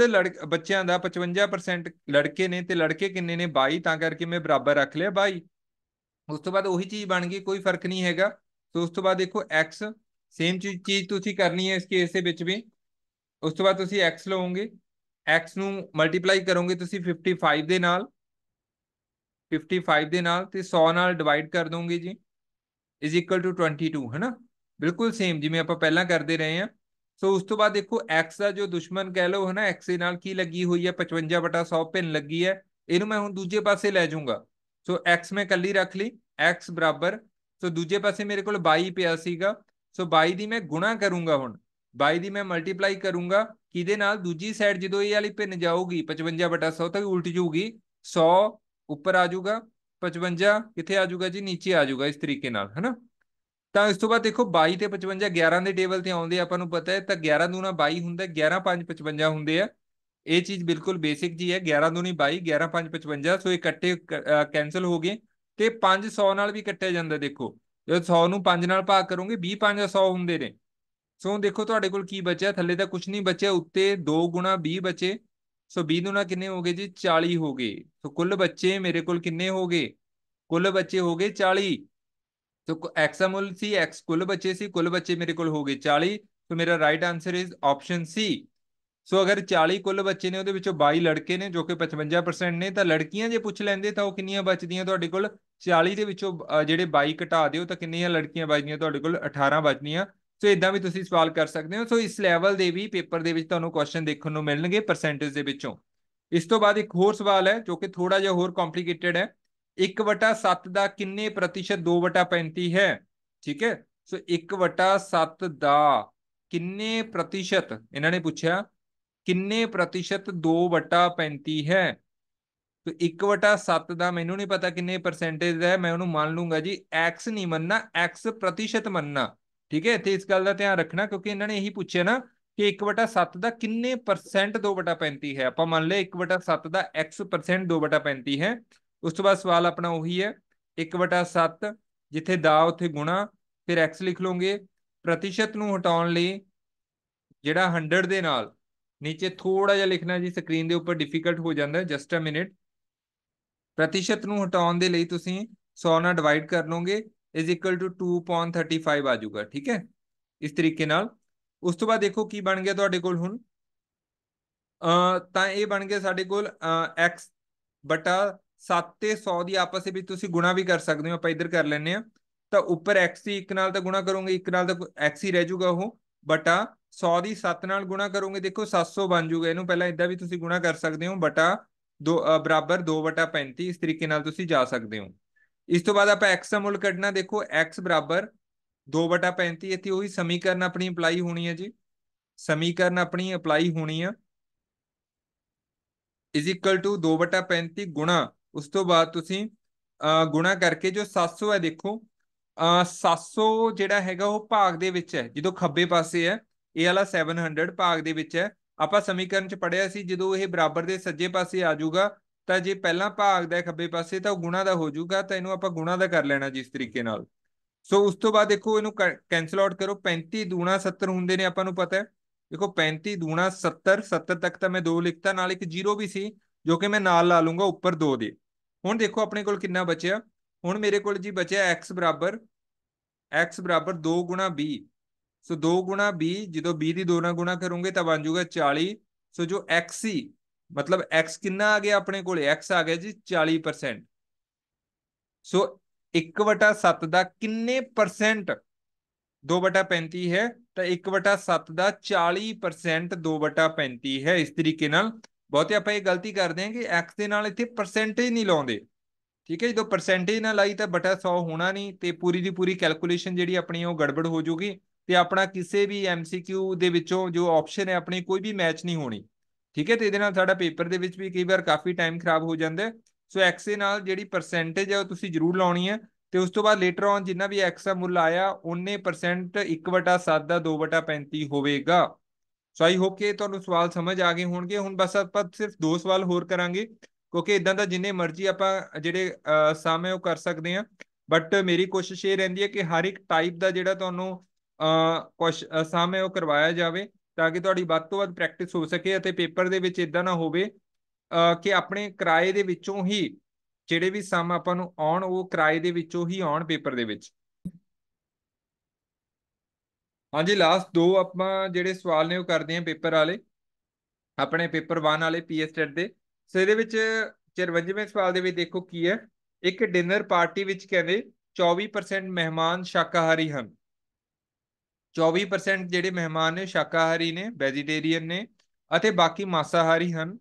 ਬੱਚਿਆਂ ਦਾ 55% ਲੜਕੇ ਨੇ ਤੇ ਲੜਕੇ ਕਿੰਨੇ ਨੇ 22 ਤਾਂ ਕਰਕੇ ਮੈਂ ਬਰਾਬਰ ਰੱਖ ਲਿਆ 22 ਉਸ ਤੋਂ ਬਾਅਦ ਉਹੀ ਚੀਜ਼ ਬਣ ਗਈ ਕੋਈ ਫਰਕ ਨਹੀਂ ਹੈਗਾ ਸੋ ਉਸ ਤੋਂ ਬਾਅਦ ਦੇਖੋ x ਸੇਮ ਚੀਜ਼ ਤੁਸੀਂ ਕਰਨੀ ਹੈ ਇਸ ਕੇਸ ਦੇ ਵਿੱਚ ਵੀ ਉਸ ਤੋਂ ਬਾਅਦ ਤੁਸੀਂ x ਲਓਗੇ x ਨੂੰ ਮਲਟੀਪਲਾਈ ਕਰੋਗੇ ਤੁਸੀਂ 55 ਦੇ ਨਾਲ 55 ਦੇ ਨਾਲ ਤੇ 100 ਨਾਲ ਡਿਵਾਈਡ ਕਰ ਦੋਗੇ ਜੀ ਇਜ਼ ਇਕੁਅਲ ਟੂ 22 ਹੈਨਾ ਬਿਲਕੁਲ ਸੇਮ ਜਿਵੇਂ ਆਪਾਂ ਪਹਿਲਾਂ ਕਰਦੇ ਰਹੇ ਆ ਸੋ ਉਸ ਤੋਂ ਬਾਅਦ ਦੇਖੋ x ਦਾ ਜੋ ਦੁਸ਼ਮਨ ਕਹਿ ਲਓ ਹੈਨਾ x ਦੇ ਨਾਲ ਕੀ ਲੱਗੀ ਹੋਈ ਹੈ 55/100 ਪਿੰਨ ਲੱਗੀ ਹੈ ਇਹਨੂੰ ਮੈਂ ਹੁਣ ਦੂਜੇ ਪਾਸੇ ਲੈ ਜਾਊਂਗਾ ਸੋ x ਮੈਂ ਕੱਲੀ ਰੱਖ ਲਈ x ਬਰਾਬਰ ਸੋ ਦੂਜੇ ਪਾਸੇ ਮੇਰੇ ਕੋਲ 22 ਪਿਆ ਸੀਗਾ ਸੋ 22 ਦੀ ਮੈਂ ਗੁਣਾ ਕਰੂੰਗਾ ਹੁਣ 22 ਦੀ ਮੈਂ ਮਲਟੀਪਲਾਈ ਕਰੂੰਗਾ ਇਹਦੇ ਨਾਲ ਦੂਜੀ ਸਾਈਡ ਜਦੋਂ ਇਹ ਵਾਲੀ ਭਿੰਨ ਜਾਊਗੀ 55/100 ਤਾਂ ਉਲਟ ਜਾਊਗੀ 100 ਉੱਪਰ ਆ ਜਾਊਗਾ 55 ਕਿੱਥੇ ਆ ਜਾਊਗਾ ਜੀ نیچے ਆ ਜਾਊਗਾ ਇਸ ਤਰੀਕੇ ਨਾਲ ਹੈਨਾ ਤਾਂ ਇਸ ਤੋਂ ਬਾਅਦ ਦੇਖੋ 22 ਤੇ 55 11 ਦੇ ਟੇਬਲ ਤੇ ਆਉਂਦੇ ਆਪਾਂ ਨੂੰ ਪਤਾ ਹੈ ਤਾਂ 11 ਦੂਣਾ 22 ਹੁੰਦਾ 11 5 55 ਹੁੰਦੇ ਆ ਇਹ ਚੀਜ਼ ਬਿਲਕੁਲ ਬੇਸਿਕ ਜੀ ਹੈ 11 ਦੂਣੀ 22 11 5 55 ਸੋ ਇਕੱਠੇ ਕੈਨਸਲ ਹੋ ਗਏ ਤੇ 500 ਨਾਲ ਵੀ ਕੱਟਿਆ ਜਾਂਦਾ ਦੇਖੋ ਜੇ 100 ਨੂੰ 5 ਨਾਲ ਭਾਗ ਕਰੋਗੇ 20 100 ਹੁੰਦੇ ਨੇ ਸੋ ਹੁਣ ਦੇਖੋ ਤੁਹਾਡੇ ਕੋਲ ਕੀ ਬਚਿਆ ਥੱਲੇ ਤਾਂ ਕੁਝ ਨਹੀਂ ਬਚਿਆ ਉੱਤੇ 2 ਗੁਣਾ 20 ਬਚੇ ਸੋ 20 ਗੁਣਾ ਕਿੰਨੇ ਹੋ ਗਏ ਜੀ 40 ਹੋ ਗਏ ਸੋ ਕੁੱਲ ਬੱਚੇ ਮੇਰੇ ਕੋਲ ਕਿੰਨੇ ਹੋ ਗਏ ਕੁੱਲ ਬੱਚੇ ਹੋ ਗਏ 40 ਸੋ x ਦਾ ਮੁੱਲ ਸੀ x ਕੁੱਲ ਬੱਚੇ ਸੀ ਕੁੱਲ ਬੱਚੇ ਮੇਰੇ ਕੋਲ ਹੋ ਗਏ 40 ਸੋ ਮੇਰਾ right answer is option C so ਅਗਰ 40 ਕੁੱਲ ਬੱਚੇ ਨੇ ਉਹਦੇ ਵਿੱਚੋਂ 22 ਲੜਕੇ ਨੇ ਜੋ ਕਿ 55% ਨੇ ਤਾਂ ਲੜਕੀਆਂ ਜੇ ਪੁੱਛ ਲੈਂਦੇ ਤਾਂ ਉਹ ਕਿੰਨੀਆਂ ਬਚਦੀਆਂ ਤੁਹਾਡੇ ਕੋਲ 40 ਦੇ ਵਿੱਚੋਂ ਜਿਹੜੇ 22 ਘਟਾ ਦਿਓ ਤਾਂ ਕਿੰਨੀਆਂ ਲੜਕੀਆਂ ਬਚਦੀਆਂ ਤੁਹਾਡੇ ਕੋਲ 18 ਬਚਦੀਆਂ ਸੋ ਇਦਾਂ ਵੀ ਤੁਸੀਂ ਸਵਾਲ ਕਰ ਸਕਦੇ ਹੋ ਸੋ ਇਸ ਲੈਵਲ ਦੇ ਵੀ ਪੇਪਰ ਦੇ ਵਿੱਚ ਤੁਹਾਨੂੰ ਕੁਐਸਚਨ ਦੇਖਣ ਨੂੰ ਮਿਲਣਗੇ ਪਰਸੈਂਟੇਜ ਦੇ ਵਿੱਚੋਂ ਇਸ ਤੋਂ ਬਾਅਦ ਇੱਕ ਹੋਰ ਸਵਾਲ ਹੈ ਜੋ ਕਿ ਥੋੜਾ ਜਿਹਾ ਹੋਰ ਕੰਪਲਿਕੇਟਿਡ ਹੈ 1/7 ਦਾ ਕਿੰਨੇ ਪ੍ਰਤੀਸ਼ਤ 2/35 ਹੈ ਠੀਕ ਹੈ ਸੋ 1/7 ਦਾ ਕਿੰਨੇ ਪ੍ਰਤੀਸ਼ਤ ਇਹਨਾਂ ਨੇ ਪੁੱਛਿਆ ਕਿੰਨੇ ਪ੍ਰਤੀਸ਼ਤ 2/35 ਹੈ ਸੋ 1/7 ਦਾ ਮੈਨੂੰ ਨਹੀਂ ਪਤਾ ਕਿੰਨੇ ਪਰਸੈਂਟੇਜ ਹੈ ਮੈਂ ਉਹਨੂੰ ਮੰਨ ਲੂੰਗਾ ਜੀ x ਨਹੀਂ ਮੰਨਣਾ x ਪ੍ਰਤੀਸ਼ਤ ਮੰਨਣਾ ਠੀਕ ਹੈ ਤੇ ਇਸ ਗੱਲ ਦਾ ਧਿਆਨ ਰੱਖਣਾ ਕਿਉਂਕਿ ਇਹਨਾਂ ਨੇ ਇਹੀ ਪੁੱਛਿਆ ਨਾ ਕਿ 1/7 ਦਾ ਕਿੰਨੇ ਪਰਸੈਂਟ 2/35 ਹੈ ਆਪਾਂ ਮੰਨ ਲਏ 1/7 ਦਾ x% 2/35 ਹੈ ਉਸ ਤੋਂ ਬਾਅਦ ਸਵਾਲ ਆਪਣਾ ਉਹੀ ਹੈ 1/7 ਜਿੱਥੇ ਦਾ ਉੱਥੇ ਗੁਣਾ ਫਿਰ x ਲਿਖ ਲਓਗੇ ਪ੍ਰਤੀਸ਼ਤ ਨੂੰ ਹਟਾਉਣ ਲਈ ਜਿਹੜਾ 100 ਦੇ ਨਾਲ ਨੀਚੇ ਥੋੜਾ ਜਿਹਾ ਲਿਖਣਾ ਜੀ ਸਕਰੀਨ ਦੇ ਉੱਪਰ ਡਿਫਿਕਲਟ ਹੋ ਜਾਂਦਾ ਹੈ ਜਸਟ ਅ ਮਿੰਟ ਪ੍ਰਤੀਸ਼ਤ ਨੂੰ ਹਟਾਉਣ ਦੇ ਲਈ ਤੁਸੀਂ 100 ਨਾਲ ਡਿਵਾਈਡ ਕਰ ਲਓਗੇ ਇਜ਼ ਇਕੁਅਲ ਟੂ 2 upon 35 ਆ ਜਾਊਗਾ ਠੀਕ ਹੈ ਇਸ ਤਰੀਕੇ ਨਾਲ ਉਸ ਤੋਂ ਬਾਅਦ ਦੇਖੋ ਕੀ ਬਣ ਗਿਆ ਤੁਹਾਡੇ ਕੋਲ ਹੁਣ ਤਾਂ ਇਹ ਬਣ ਗਿਆ ਸਾਡੇ ਕੋਲ x ਬਟਾ 7 ਤੇ 100 ਦੀ ਆਪਸ ਵਿੱਚ ਤੁਸੀਂ ਗੁਣਾ ਵੀ ਕਰ ਸਕਦੇ ਹੋ ਆਪਾਂ ਇੱਧਰ ਕਰ ਲੈਨੇ ਆ ਤਾਂ ਉੱਪਰ x ਦੀ 1 ਨਾਲ ਤਾਂ ਗੁਣਾ ਕਰੋਗੇ 1 ਨਾਲ ਤਾਂ x ਹੀ ਰਹਿ ਜਾਊਗਾ ਉਹ ਬਟਾ 100 ਦੀ 7 ਨਾਲ ਗੁਣਾ ਕਰੋਗੇ ਦੇਖੋ 700 ਬਣ ਜਾਊਗਾ ਇਹਨੂੰ ਪਹਿਲਾਂ ਇਦਾਂ ਵੀ ਤੁਸੀਂ ਗੁਣਾ ਕਰ ਸਕਦੇ ਹੋ ਬਟਾ 2 ਬਰਾਬਰ 2 ਬਟਾ 35 ਇਸ ਤਰੀਕੇ ਨਾਲ ਤੁਸੀਂ ਜਾ ਸਕਦੇ ਹੋ ਇਸ ਤੋਂ ਬਾਅਦ ਆਪਾਂ x ਦਾ ਮੁੱਲ ਕੱਢਣਾ ਦੇਖੋ x 2/35 ਇੱਥੇ ਉਹੀ ਸਮੀਕਰਨ ਆਪਣੀ ਅਪਲਾਈ ਹੋਣੀ ਹੈ ਜੀ ਸਮੀਕਰਨ ਆਪਣੀ ਅਪਲਾਈ ਹੋਣੀ ਆ ਇਜ਼ ਇਕੁਅਲ ਟੂ 2/35 ਗੁਣਾ ਉਸ ਤੋਂ ਬਾਅਦ ਤੁਸੀਂ ਗੁਣਾ ਕਰਕੇ ਜੋ 700 ਹੈ ਦੇਖੋ 700 ਜਿਹੜਾ ਹੈਗਾ ਉਹ ਭਾਗ ਦੇ ਵਿੱਚ ਹੈ ਜਦੋਂ ਖੱਬੇ ਪਾਸੇ ਹੈ ਇਹ ਵਾਲਾ 700 ਭਾਗ ਦੇ ਵਿੱਚ ਹੈ ਆਪਾਂ ਸਮੀਕਰਨ ਚ ਪੜਿਆ ਸੀ ਜਦੋਂ ਇਹ ਬਰਾਬਰ ਦੇ ਸੱਜੇ ਪਾਸੇ ਆ ਜਾਊਗਾ ਤਾਂ ਜੇ ਪਹਿਲਾ ਭਾਗ ਦਾ ਖੱਬੇ ਪਾਸੇ ਤਾਂ ਉਹ ਗੁਣਾ ਦਾ ਹੋ ਜਾਊਗਾ ਤਾਂ ਇਹਨੂੰ ਆਪਾਂ ਗੁਣਾ ਦਾ ਕਰ ਲੈਣਾ ਜਿਸ ਤਰੀਕੇ ਨਾਲ ਸੋ ਉਸ ਤੋਂ ਬਾਅਦ ਦੇਖੋ ਇਹਨੂੰ ਕੈਨਸਲ ਆਊਟ ਕਰੋ 35 ਦੂਣਾ 70 ਹੁੰਦੇ ਨੇ ਆਪਾਂ ਨੂੰ ਪਤਾ ਹੈ ਦੇਖੋ 35 ਦੂਣਾ 70 70 ਤੱਕ ਤਾਂ ਮੈਂ 2 ਲਿਖਤਾ ਨਾਲ ਇੱਕ 0 ਵੀ ਸੀ ਜੋ ਕਿ ਮੈਂ ਨਾਲ ਲਾ ਲੂੰਗਾ ਉੱਪਰ 2 ਦੇ ਹੁਣ ਦੇਖੋ ਆਪਣੇ ਕੋਲ ਕਿੰਨਾ ਬਚਿਆ ਹੁਣ ਮੇਰੇ ਕੋਲ ਜੀ ਬਚਿਆ x x 2 b ਸੋ 2 b ਜਦੋਂ b ਦੀ 2 ਨਾਲ ਗੁਣਾ ਕਰੋਗੇ ਤਾਂ ਬਣ ਜਾਊਗਾ 40 ਸੋ ਜੋ x ਸੀ ਮਤਲਬ x ਕਿੰਨਾ ਆ ਗਿਆ ਆਪਣੇ ਕੋਲ x ਆ ਗਿਆ ਜੀ 40% ਸੋ 1/7 ਦਾ ਕਿੰਨੇ ਪਰਸੈਂਟ 2/35 ਹੈ ਤਾਂ 1/7 ਦਾ 40% 2/35 ਹੈ ਇਸ ਤਰੀਕੇ ਨਾਲ ਬਹੁਤੇ ਆਪਾਂ ਇਹ ਗਲਤੀ ਕਰਦੇ ਹਾਂ ਕਿ x ਦੇ ਨਾਲ ਇੱਥੇ ਪਰਸੈਂਟੇਜ ਨਹੀਂ ਲਾਉਂਦੇ ਠੀਕ ਹੈ ਜਦੋਂ ਪਰਸੈਂਟੇਜ ਨਾਲ ਲਾਈ ਤਾਂ ਬਟਾ 100 ਹੋਣਾ ਨਹੀਂ ਤੇ ਪੂਰੀ ਦੀ ਪੂਰੀ ਕੈਲਕੂਲੇਸ਼ਨ ਜਿਹੜੀ ਆਪਣੀ ਉਹ ਗੜਬੜ ਹੋ ਜਾਊਗੀ ਤੇ ਆਪਣਾ ਕਿਸੇ ਵੀ MCQ ਦੇ ਵਿੱਚੋਂ ਜੋ ਆਪਸ਼ਨ ਹੈ ਆਪਣੀ ਕੋਈ ਵੀ ਮੈਚ ਨਹੀਂ ਹੋਣੀ ਠੀਕ ਹੈ ਤੇ ਇਹਦੇ ਨਾਲ ਸਾਡਾ ਪੇਪਰ ਦੇ ਵਿੱਚ ਵੀ ਕਈ ਵਾਰ ਕਾਫੀ ਟਾਈਮ ਖਰਾਬ ਹੋ ਜਾਂਦਾ ਸੋ ਐਕਸ ਦੇ ਨਾਲ ਜਿਹੜੀ ਪਰਸੈਂਟੇਜ ਹੈ ਉਹ ਤੁਸੀਂ ਜ਼ਰੂਰ ਲਾਉਣੀ ਹੈ ਤੇ ਉਸ ਤੋਂ ਬਾਅਦ ਲੇਟਰ ਔਨ ਜਿੰਨਾ ਵੀ ਐਕਸ ਦਾ ਮੁੱਲ ਆਇਆ ਉਹਨੇ ਪਰਸੈਂਟ 1/7 ਦਾ 2/35 ਹੋਵੇਗਾ ਸੋ ਆਈ ਹੋਪ ਕਿ ਤੁਹਾਨੂੰ ਸਵਾਲ ਸਮਝ ਆ ਗਏ ਹੋਣਗੇ ਹੁਣ ਬਸ ਆਪਾਂ ਸਿਰਫ ਦੋ ਸਵਾਲ ਹੋਰ ਕਰਾਂਗੇ ਕਿਉਂਕਿ ਇਦਾਂ ਦਾ ਜਿੰਨੇ ਮਰਜ਼ੀ ਆਪਾਂ ਜਿਹੜੇ ਸਮ ਉਹ ਕਰ ਸਕਦੇ ਆ ਬਟ ਮੇਰੀ ਕੋਸ਼ਿਸ਼ ਇਹ ਰਹਿੰਦੀ ਹੈ ਕਿ ਹਰ ਇੱਕ ਟਾਈਪ ਦਾ ਜਿਹੜਾ ਤੁਹਾਨੂੰ ਕੁਝ ਸਮ ਉਹ ਕਰਵਾਇਆ ਜਾਵੇ ਤਾਂ ਕਿ ਤੁਹਾਡੀ ਵੱਧ ਤੋਂ ਵੱਧ ਪ੍ਰੈਕਟਿਸ ਹੋ ਸਕੇ ਅਤੇ ਪੇਪਰ ਦੇ ਵਿੱਚ ਇਦਾਂ ਨਾ ਹੋਵੇ ਕਿ ਆਪਣੇ ਕਿਰਾਏ ਦੇ ਵਿੱਚੋਂ ਹੀ ਜਿਹੜੇ ਵੀ ਸਮ ਆਪਾਂ ਨੂੰ ਆਉਣ ਉਹ ਕਿਰਾਏ ਦੇ ਵਿੱਚੋਂ ਹੀ ਆਉਣ ਪੇਪਰ ਦੇ ਵਿੱਚ ਹਾਂਜੀ ਲਾਸਟ ਦੋ ਆਪਾਂ ਜਿਹੜੇ ਸਵਾਲ ਨੇ ਉਹ ਕਰਦੇ ਆਂ ਪੇਪਰ ਵਾਲੇ ਆਪਣੇ ਪੇਪਰ 1 ਵਾਲੇ ਪੀਐਸਟੈਟ ਦੇ ਸੋ ਇਹਦੇ ਵਿੱਚ 54ਵੇਂ ਸਵਾਲ ਦੇ ਵਿੱਚ ਦੇਖੋ ਕੀ ਹੈ ਇੱਕ ਡਿਨਰ ਪਾਰਟੀ ਵਿੱਚ ਕਹਿੰਦੇ 24% ਮਹਿਮਾਨ ਸ਼ਾਕਾਹਾਰੀ ਹਨ 24% ਜਿਹੜੇ ਮਹਿਮਾਨ ਨੇ ਸ਼ਾਕਾਹਾਰੀ ਨੇ ਵੈਜੀਟੇਰੀਅਨ ਨੇ ਅਤੇ ਬਾਕੀ ਮਾਸਾਹਾਰੀ ਹਨ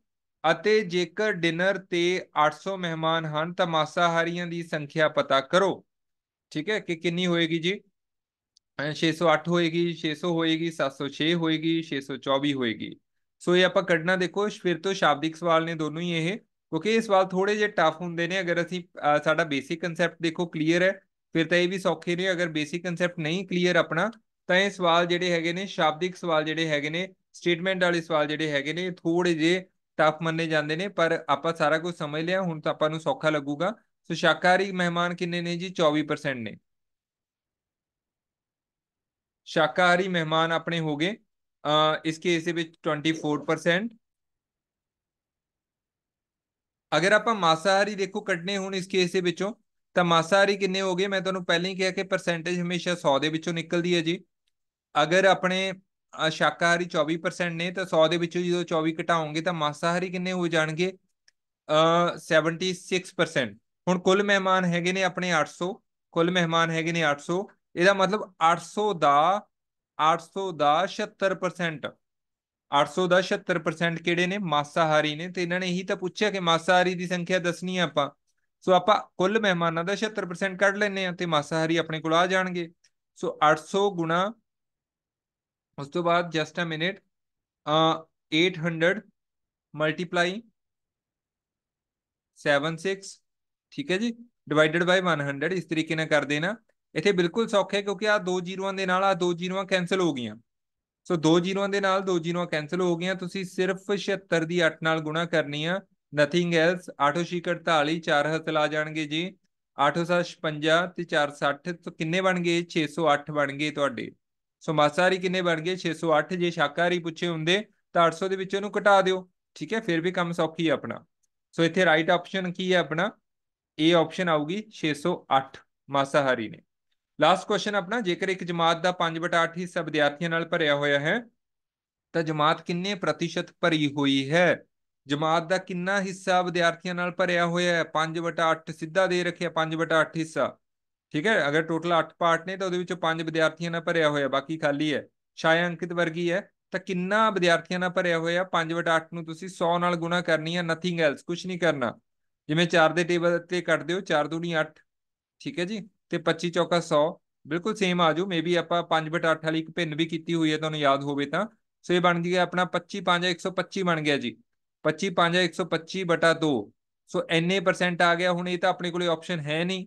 ਅਤੇ ਜੇਕਰ ਡਿਨਰ ਤੇ 800 ਮਹਿਮਾਨ ਹਨ ਤਾਂ ਮਾਸਾਹਾਰੀਆਂ ਦੀ ਸੰਖਿਆ ਪਤਾ ਕਰੋ ਠੀਕ ਹੈ ਕਿ ਕਿੰਨੀ ਹੋਏਗੀ ਜੀ 608 ਹੋਏਗੀ 600 ਹੋਏਗੀ 706 ਹੋਏਗੀ 624 ਹੋਏਗੀ ਸੋ ਇਹ ਆਪਾਂ ਕੱਢਣਾ ਦੇਖੋ ਫਿਰ ਤੋਂ ਸ਼ਾਬਦਿਕ ਸਵਾਲ ਨੇ ਦੋਨੋਂ ਹੀ ਇਹ ਕਿਉਂਕਿ ਇਹ ਸਵਾਲ ਥੋੜੇ ਜਿਹਾ ਟਫ ਹੁੰਦੇ ਨੇ ਅਗਰ ਅਸੀਂ ਸਾਡਾ ਬੇਸਿਕ ਕਨਸੈਪਟ ਦੇਖੋ ਕਲੀਅਰ ਹੈ ਫਿਰ ਤਾਂ ਇਹ ਵੀ ਸੌਖੇ ਨੇ ਅਗਰ ਬੇਸਿਕ ਕਨਸੈਪਟ ਨਹੀਂ ਕਲੀਅਰ ਆਪਣਾ ਤਾਂ ਇਹ ਸਵਾਲ ਜਿਹੜੇ ਹੈਗੇ ਨੇ ਸ਼ਾਬਦਿਕ ਸਵਾਲ ਜਿਹੜੇ ਹੈਗੇ ਨੇ ਸਟੇਟਮੈਂਟ ਵਾਲੇ ਸਵਾਲ ਜਿਹੜੇ ਹੈਗੇ ਨੇ ਥੋੜੇ ਜੇ ਟਫ ਮੰਨੇ ਜਾਂਦੇ ਨੇ ਪਰ ਆਪਾਂ ਸਾਰਾ ਕੁਝ ਸਮਝ ਲਿਆ ਹੁਣ ਤਾਂ ਆਪਾਂ ਨੂੰ ਸੌਖਾ ਲੱਗੂਗਾ ਸੋ ਸ਼ਾਕਾਹਾਰੀ ਮਹਿਮਾਨ ਕਿੰਨੇ ਨੇ ਜੀ 24% ਨੇ ਮਹਿਮਾਨ ਆਪਣੇ ਹੋ ਗਏ ਅ ਇਸ ਕੇਸ ਦੇ ਵਿੱਚ 24% ਅਗਰ ਆਪਾਂ ਮਾਸਾਹਾਰੀ ਦੇਖੋ ਕੱਢਨੇ ਹੁਣ ਇਸ ਕੇਸ ਦੇ ਵਿੱਚੋਂ ਤਾਂ ਮਾਸਾਹਾਰੀ ਕਿੰਨੇ ਹੋ ਗਏ ਮੈਂ ਤੁਹਾਨੂੰ ਪਹਿਲਾਂ ਹੀ ਕਿਹਾ ਕਿ ਪਰਸੈਂਟੇਜ ਹਮੇਸ਼ਾ 100 ਦੇ ਵਿੱਚੋਂ ਨਿਕਲਦੀ ਹੈ ਜੀ ਅਗਰ ਆਪਣੇ ਸ਼ਾਕਾਹਾਰੀ 24% ਨੇ ਤਾਂ 100 ਦੇ ਵਿੱਚੋਂ ਜਦੋਂ 24 ਘਟਾਓਗੇ ਤਾਂ ਮਾਸਾਹਾਰੀ ਕਿੰਨੇ ਹੋ ਜਾਣਗੇ 76% ਹੁਣ ਕੁੱਲ ਮਹਿਮਾਨ ਹੈਗੇ ਨੇ ਆਪਣੇ 800 ਕੁੱਲ ਮਹਿਮਾਨ ਹੈਗੇ ਨੇ 800 ਇਹਦਾ ਮਤਲਬ 800 ਦਾ 800 ਦਾ 76% 800 ਦਾ 76% ਕਿਹੜੇ ਨੇ ਮਾਸਾਹਾਰੀ ਨੇ ਤੇ ਇਹਨਾਂ ਨੇ ਇਹੀ ਤਾਂ ਪੁੱਛਿਆ ਕਿ ਮਾਸਾਹਾਰੀ ਦੀ ਸੰਖਿਆ ਦੱਸਣੀ ਆ ਆਪਾਂ ਸੋ ਆਪਾਂ ਕੁੱਲ ਮਹਿਮਾਨਾਂ ਦਾ 76% ਕੱਢ ਲੈਨੇ ਆ ਤੇ ਮਾਸਾਹਾਰੀ ਆਪਣੇ ਕੋਲ ਆ ਜਾਣਗੇ ਸੋ 800 ਗੁਣਾ ਉਸ ਤੋਂ ਬਾਅਦ ਜਸਟ ਅ ਮਿੰਟ 800 ਮਲਟੀਪਲਾਈ 76 ਠੀਕ ਹੈ ਜੀ ਡਿਵਾਈਡਡ ਬਾਈ 100 ਇਸ ਤਰੀਕੇ ਨਾਲ ਕਰ ਦੇਣਾ ਇੱਥੇ ਬਿਲਕੁਲ ਸੌਖਾ ਹੈ ਕਿਉਂਕਿ ਆ ਦੋ ਜ਼ੀਰੋਆਂ ਦੇ ਨਾਲ ਆ ਦੋ ਜ਼ੀਰੋਆਂ ਕੈਨਸਲ ਹੋ ਗਈਆਂ ਸੋ ਦੋ ਜ਼ੀਰੋਆਂ ਦੇ ਨਾਲ ਦੋ ਜ਼ੀਰੋਆਂ ਕੈਨਸਲ ਹੋ ਗਈਆਂ ਤੁਸੀਂ ਸਿਰਫ 76 ਦੀ 8 ਨਾਲ ਗੁਣਾ ਕਰਨੀ ਆ ਨਥਿੰਗ ਐਲਸ 8648 4 ਹੱਥ ਲਾ ਜਾਣਗੇ ਜੀ 56 ਤੇ 460 ਤੋਂ ਕਿੰਨੇ ਬਣ ਗਏ 608 ਬਣ ਗਏ ਤੁਹਾਡੇ ਸੋ ਮਾਸਾਰੀ ਕਿੰਨੇ ਬਣ ਗਏ 608 ਜੇ ਸ਼ਾਕਾਹਾਰੀ ਪੁੱਛੇ ਹੁੰਦੇ ਤਾਂ 800 ਦੇ ਵਿੱਚੋਂ ਉਹਨੂੰ ਘਟਾ ਦਿਓ ਠੀਕ ਹੈ ਫਿਰ ਵੀ ਕੰਮ ਸੌਖੀ ਹੈ ਆਪਣਾ ਸੋ ਇੱਥੇ ਰਾਈਟ ਆਪਸ਼ਨ ਕੀ ਹੈ ਆਪਣਾ ਏ ਆਪਸ਼ਨ ਆਊਗੀ 608 ਮਾਸਾਹਾਰੀ ਨੇ ਲਾਸਟ ਕੁਐਸਚਨ ਆਪਣਾ ਜੇਕਰ ਇੱਕ ਜਮਾਤ ਦਾ 5/8 ਹਿੱਸਾ ਵਿਦਿਆਰਥੀਆਂ ਨਾਲ ਭਰਿਆ ਹੋਇਆ ਹੈ ਤਾਂ ਜਮਾਤ ਕਿੰਨੇ ਪ੍ਰਤੀਸ਼ਤ ਭਰੀ ਹੋਈ ਹੈ ਜਮਾਤ ਦਾ ਕਿੰਨਾ ਹਿੱਸਾ ਵਿਦਿਆਰਥੀਆਂ ਨਾਲ ਭਰਿਆ ਹੋਇਆ ਹੈ 5/8 ਸਿੱਧਾ ਦੇ ਰੱਖਿਆ 5/8 ਹਿੱਸਾ ਠੀਕ ਹੈ ਅਗਰ ਟੋਟਲ 8 ਪਾਰਟ ਨੇ ਤਾਂ ਉਹਦੇ ਵਿੱਚੋਂ 5 ਵਿਦਿਆਰਥੀਆਂ ਨਾਲ ਭਰਿਆ ਹੋਇਆ ਬਾਕੀ ਖਾਲੀ ਹੈ ਛਾਇਆ ਅੰਕਿਤ ਵਰਗੀ ਹੈ ਤਾਂ ਕਿੰਨਾ ਵਿਦਿਆਰਥੀਆਂ ਨਾਲ ਭਰਿਆ ਹੋਇਆ 5/8 ਨੂੰ ਤੁਸੀਂ 100 ਨਾਲ ਗੁਣਾ ਕਰਨੀ ਹੈ ਨਥਿੰਗ ਐਲਸ ਕੁਝ ਨਹੀਂ ਕਰਨਾ ਜਿਵੇਂ 4 ਦੇ ਟੇਬਲ ਤੇ ਕੱਟ ਦਿਓ 4 ਦੂਣੀ 8 ਠੀਕ ਹੈ ਜੀ ਤੇ 25 ਚੌਕਾ 100 ਬਿਲਕੁਲ ਸੇਮ ਆ ਜਾਓ ਮੇਬੀ ਆਪਾਂ 5/8 ਵਾਲੀ ਇੱਕ ਪਿੰਨ ਵੀ ਕੀਤੀ ਹੋਈ ਹੈ ਤੁਹਾਨੂੰ ਯਾਦ ਹੋਵੇ ਤਾਂ ਸੋ ਇਹ ਬਣ ਗਿਆ ਆਪਣਾ 25 5 125 ਬਣ ਗਿਆ ਜੀ 25 5 125 2 ਸੋ ਐਨੇ ਪਰਸੈਂਟ ਆ ਗਿਆ ਹੁਣ ਇਹ ਤਾਂ ਆਪਣੇ ਕੋਲੇ ਆਪਸ਼ਨ ਹੈ ਨਹੀਂ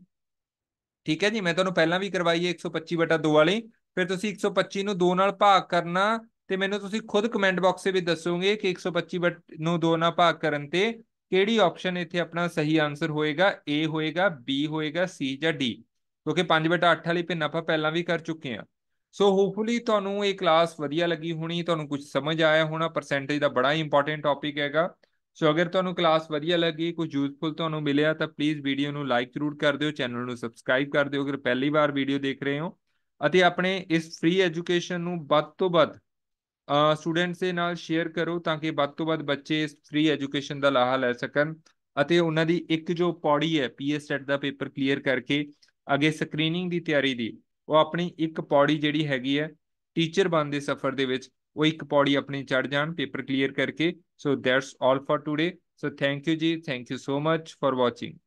ਠੀਕ ਹੈ ਜੀ ਮੈਂ ਤੁਹਾਨੂੰ ਪਹਿਲਾਂ ਵੀ ਕਰਵਾਈ ਹੈ 125/2 ਵਾਲੀ ਫਿਰ ਤੁਸੀਂ 125 ਨੂੰ 2 ਨਾਲ ਭਾਗ ਕਰਨਾ ਤੇ ਮੈਨੂੰ ਤੁਸੀਂ ਖੁਦ ਕਮੈਂਟ ਬਾਕਸ ਦੇ ਵਿੱਚ ਦੱਸੋਗੇ ਕਿ 125 ਨੂੰ 2 ਨਾਲ ਭਾਗ ਕਰਨ ਤੇ ਕਿਹੜੀ ਆਪਸ਼ਨ ਇੱਥੇ ਆਪਣਾ ਸਹੀ ਆਨਸਰ ਹੋਏਗਾ A ਹੋਏਗਾ B ਹੋਏਗਾ C ਜਾਂ D ਕਿਉਂਕਿ 5/8 ਵਾਲੀ ਭਿੰਨ ਆਪਾਂ ਪਹਿਲਾਂ ਵੀ ਕਰ ਚੁੱਕੇ ਹਾਂ ਸੋ ਹੋਪਫੁਲੀ ਤੁਹਾਨੂੰ ਇਹ ਕਲਾਸ ਵਧੀਆ ਲੱਗੀ ਹੋਣੀ ਤੁਹਾਨੂੰ ਕੁਝ ਸਮਝ ਆਇਆ ਹੋਣਾ ਪਰਸੈਂਟੇਜ ਦਾ ਬੜਾ ਹੀ ਇੰਪੋਰਟੈਂਟ ਟੌਪਿਕ ਹੈਗਾ ਸੋ ਅਗਰ ਤੁਹਾਨੂੰ ਕਲਾਸ ਵਧੀਆ ਲੱਗੀ ਕੁਝ ਯੂਸਫੁਲ ਤੁਹਾਨੂੰ ਮਿਲਿਆ ਤਾਂ ਪਲੀਜ਼ ਵੀਡੀਓ ਨੂੰ ਲਾਈਕ ਜ਼ਰੂਰ ਕਰ ਦਿਓ ਚੈਨਲ ਨੂੰ ਸਬਸਕ੍ਰਾਈਬ ਕਰ ਦਿਓ ਅਗਰ ਪਹਿਲੀ ਵਾਰ ਵੀਡੀਓ ਦੇਖ ਰਹੇ ਹੋ ਅਤੇ ਆਪਣੇ ਇਸ ਫ੍ਰੀ ਐਜੂਕੇਸ਼ਨ ਨੂੰ ਵੱਧ ਤੋਂ ਵੱਧ ਸਟੂਡੈਂਟਸ ਦੇ ਨਾਲ ਸ਼ੇਅਰ ਕਰੋ ਤਾਂ ਕਿ ਵੱਧ ਤੋਂ ਵੱਧ ਬੱਚੇ ਇਸ ਫ੍ਰੀ ਐਜੂਕੇਸ਼ਨ ਦਾ ਲਾਹਾ ਲੈ ਸਕਣ ਅਤੇ ਉਹਨਾਂ ਦੀ ਇੱਕ ਜੋ ਪੌੜੀ ਹੈ ਪੀਐਸ ਸੈਟ ਦਾ ਪੇਪਰ ਕਲੀਅਰ ਕਰਕੇ ਅੱਗੇ ਸਕਰੀਨਿੰਗ ਦੀ ਤਿਆਰੀ ਦੀ ਉਹ ਆਪਣੀ ਇੱਕ ਪੌੜੀ ਜਿਹੜੀ ਹੈਗੀ ਹੈ ਟੀਚਰ ਬਣਦੇ ਸਫ਼ਰ ਦੇ ਵਿੱਚ ਉਹ ਇੱਕ ਪੌੜੀ ਆਪਣੀ ਚੜ ਜਾਣ ਪੇਪਰ ਕਲੀਅਰ ਕਰਕੇ so that's all for today so thank you ji thank you so much for watching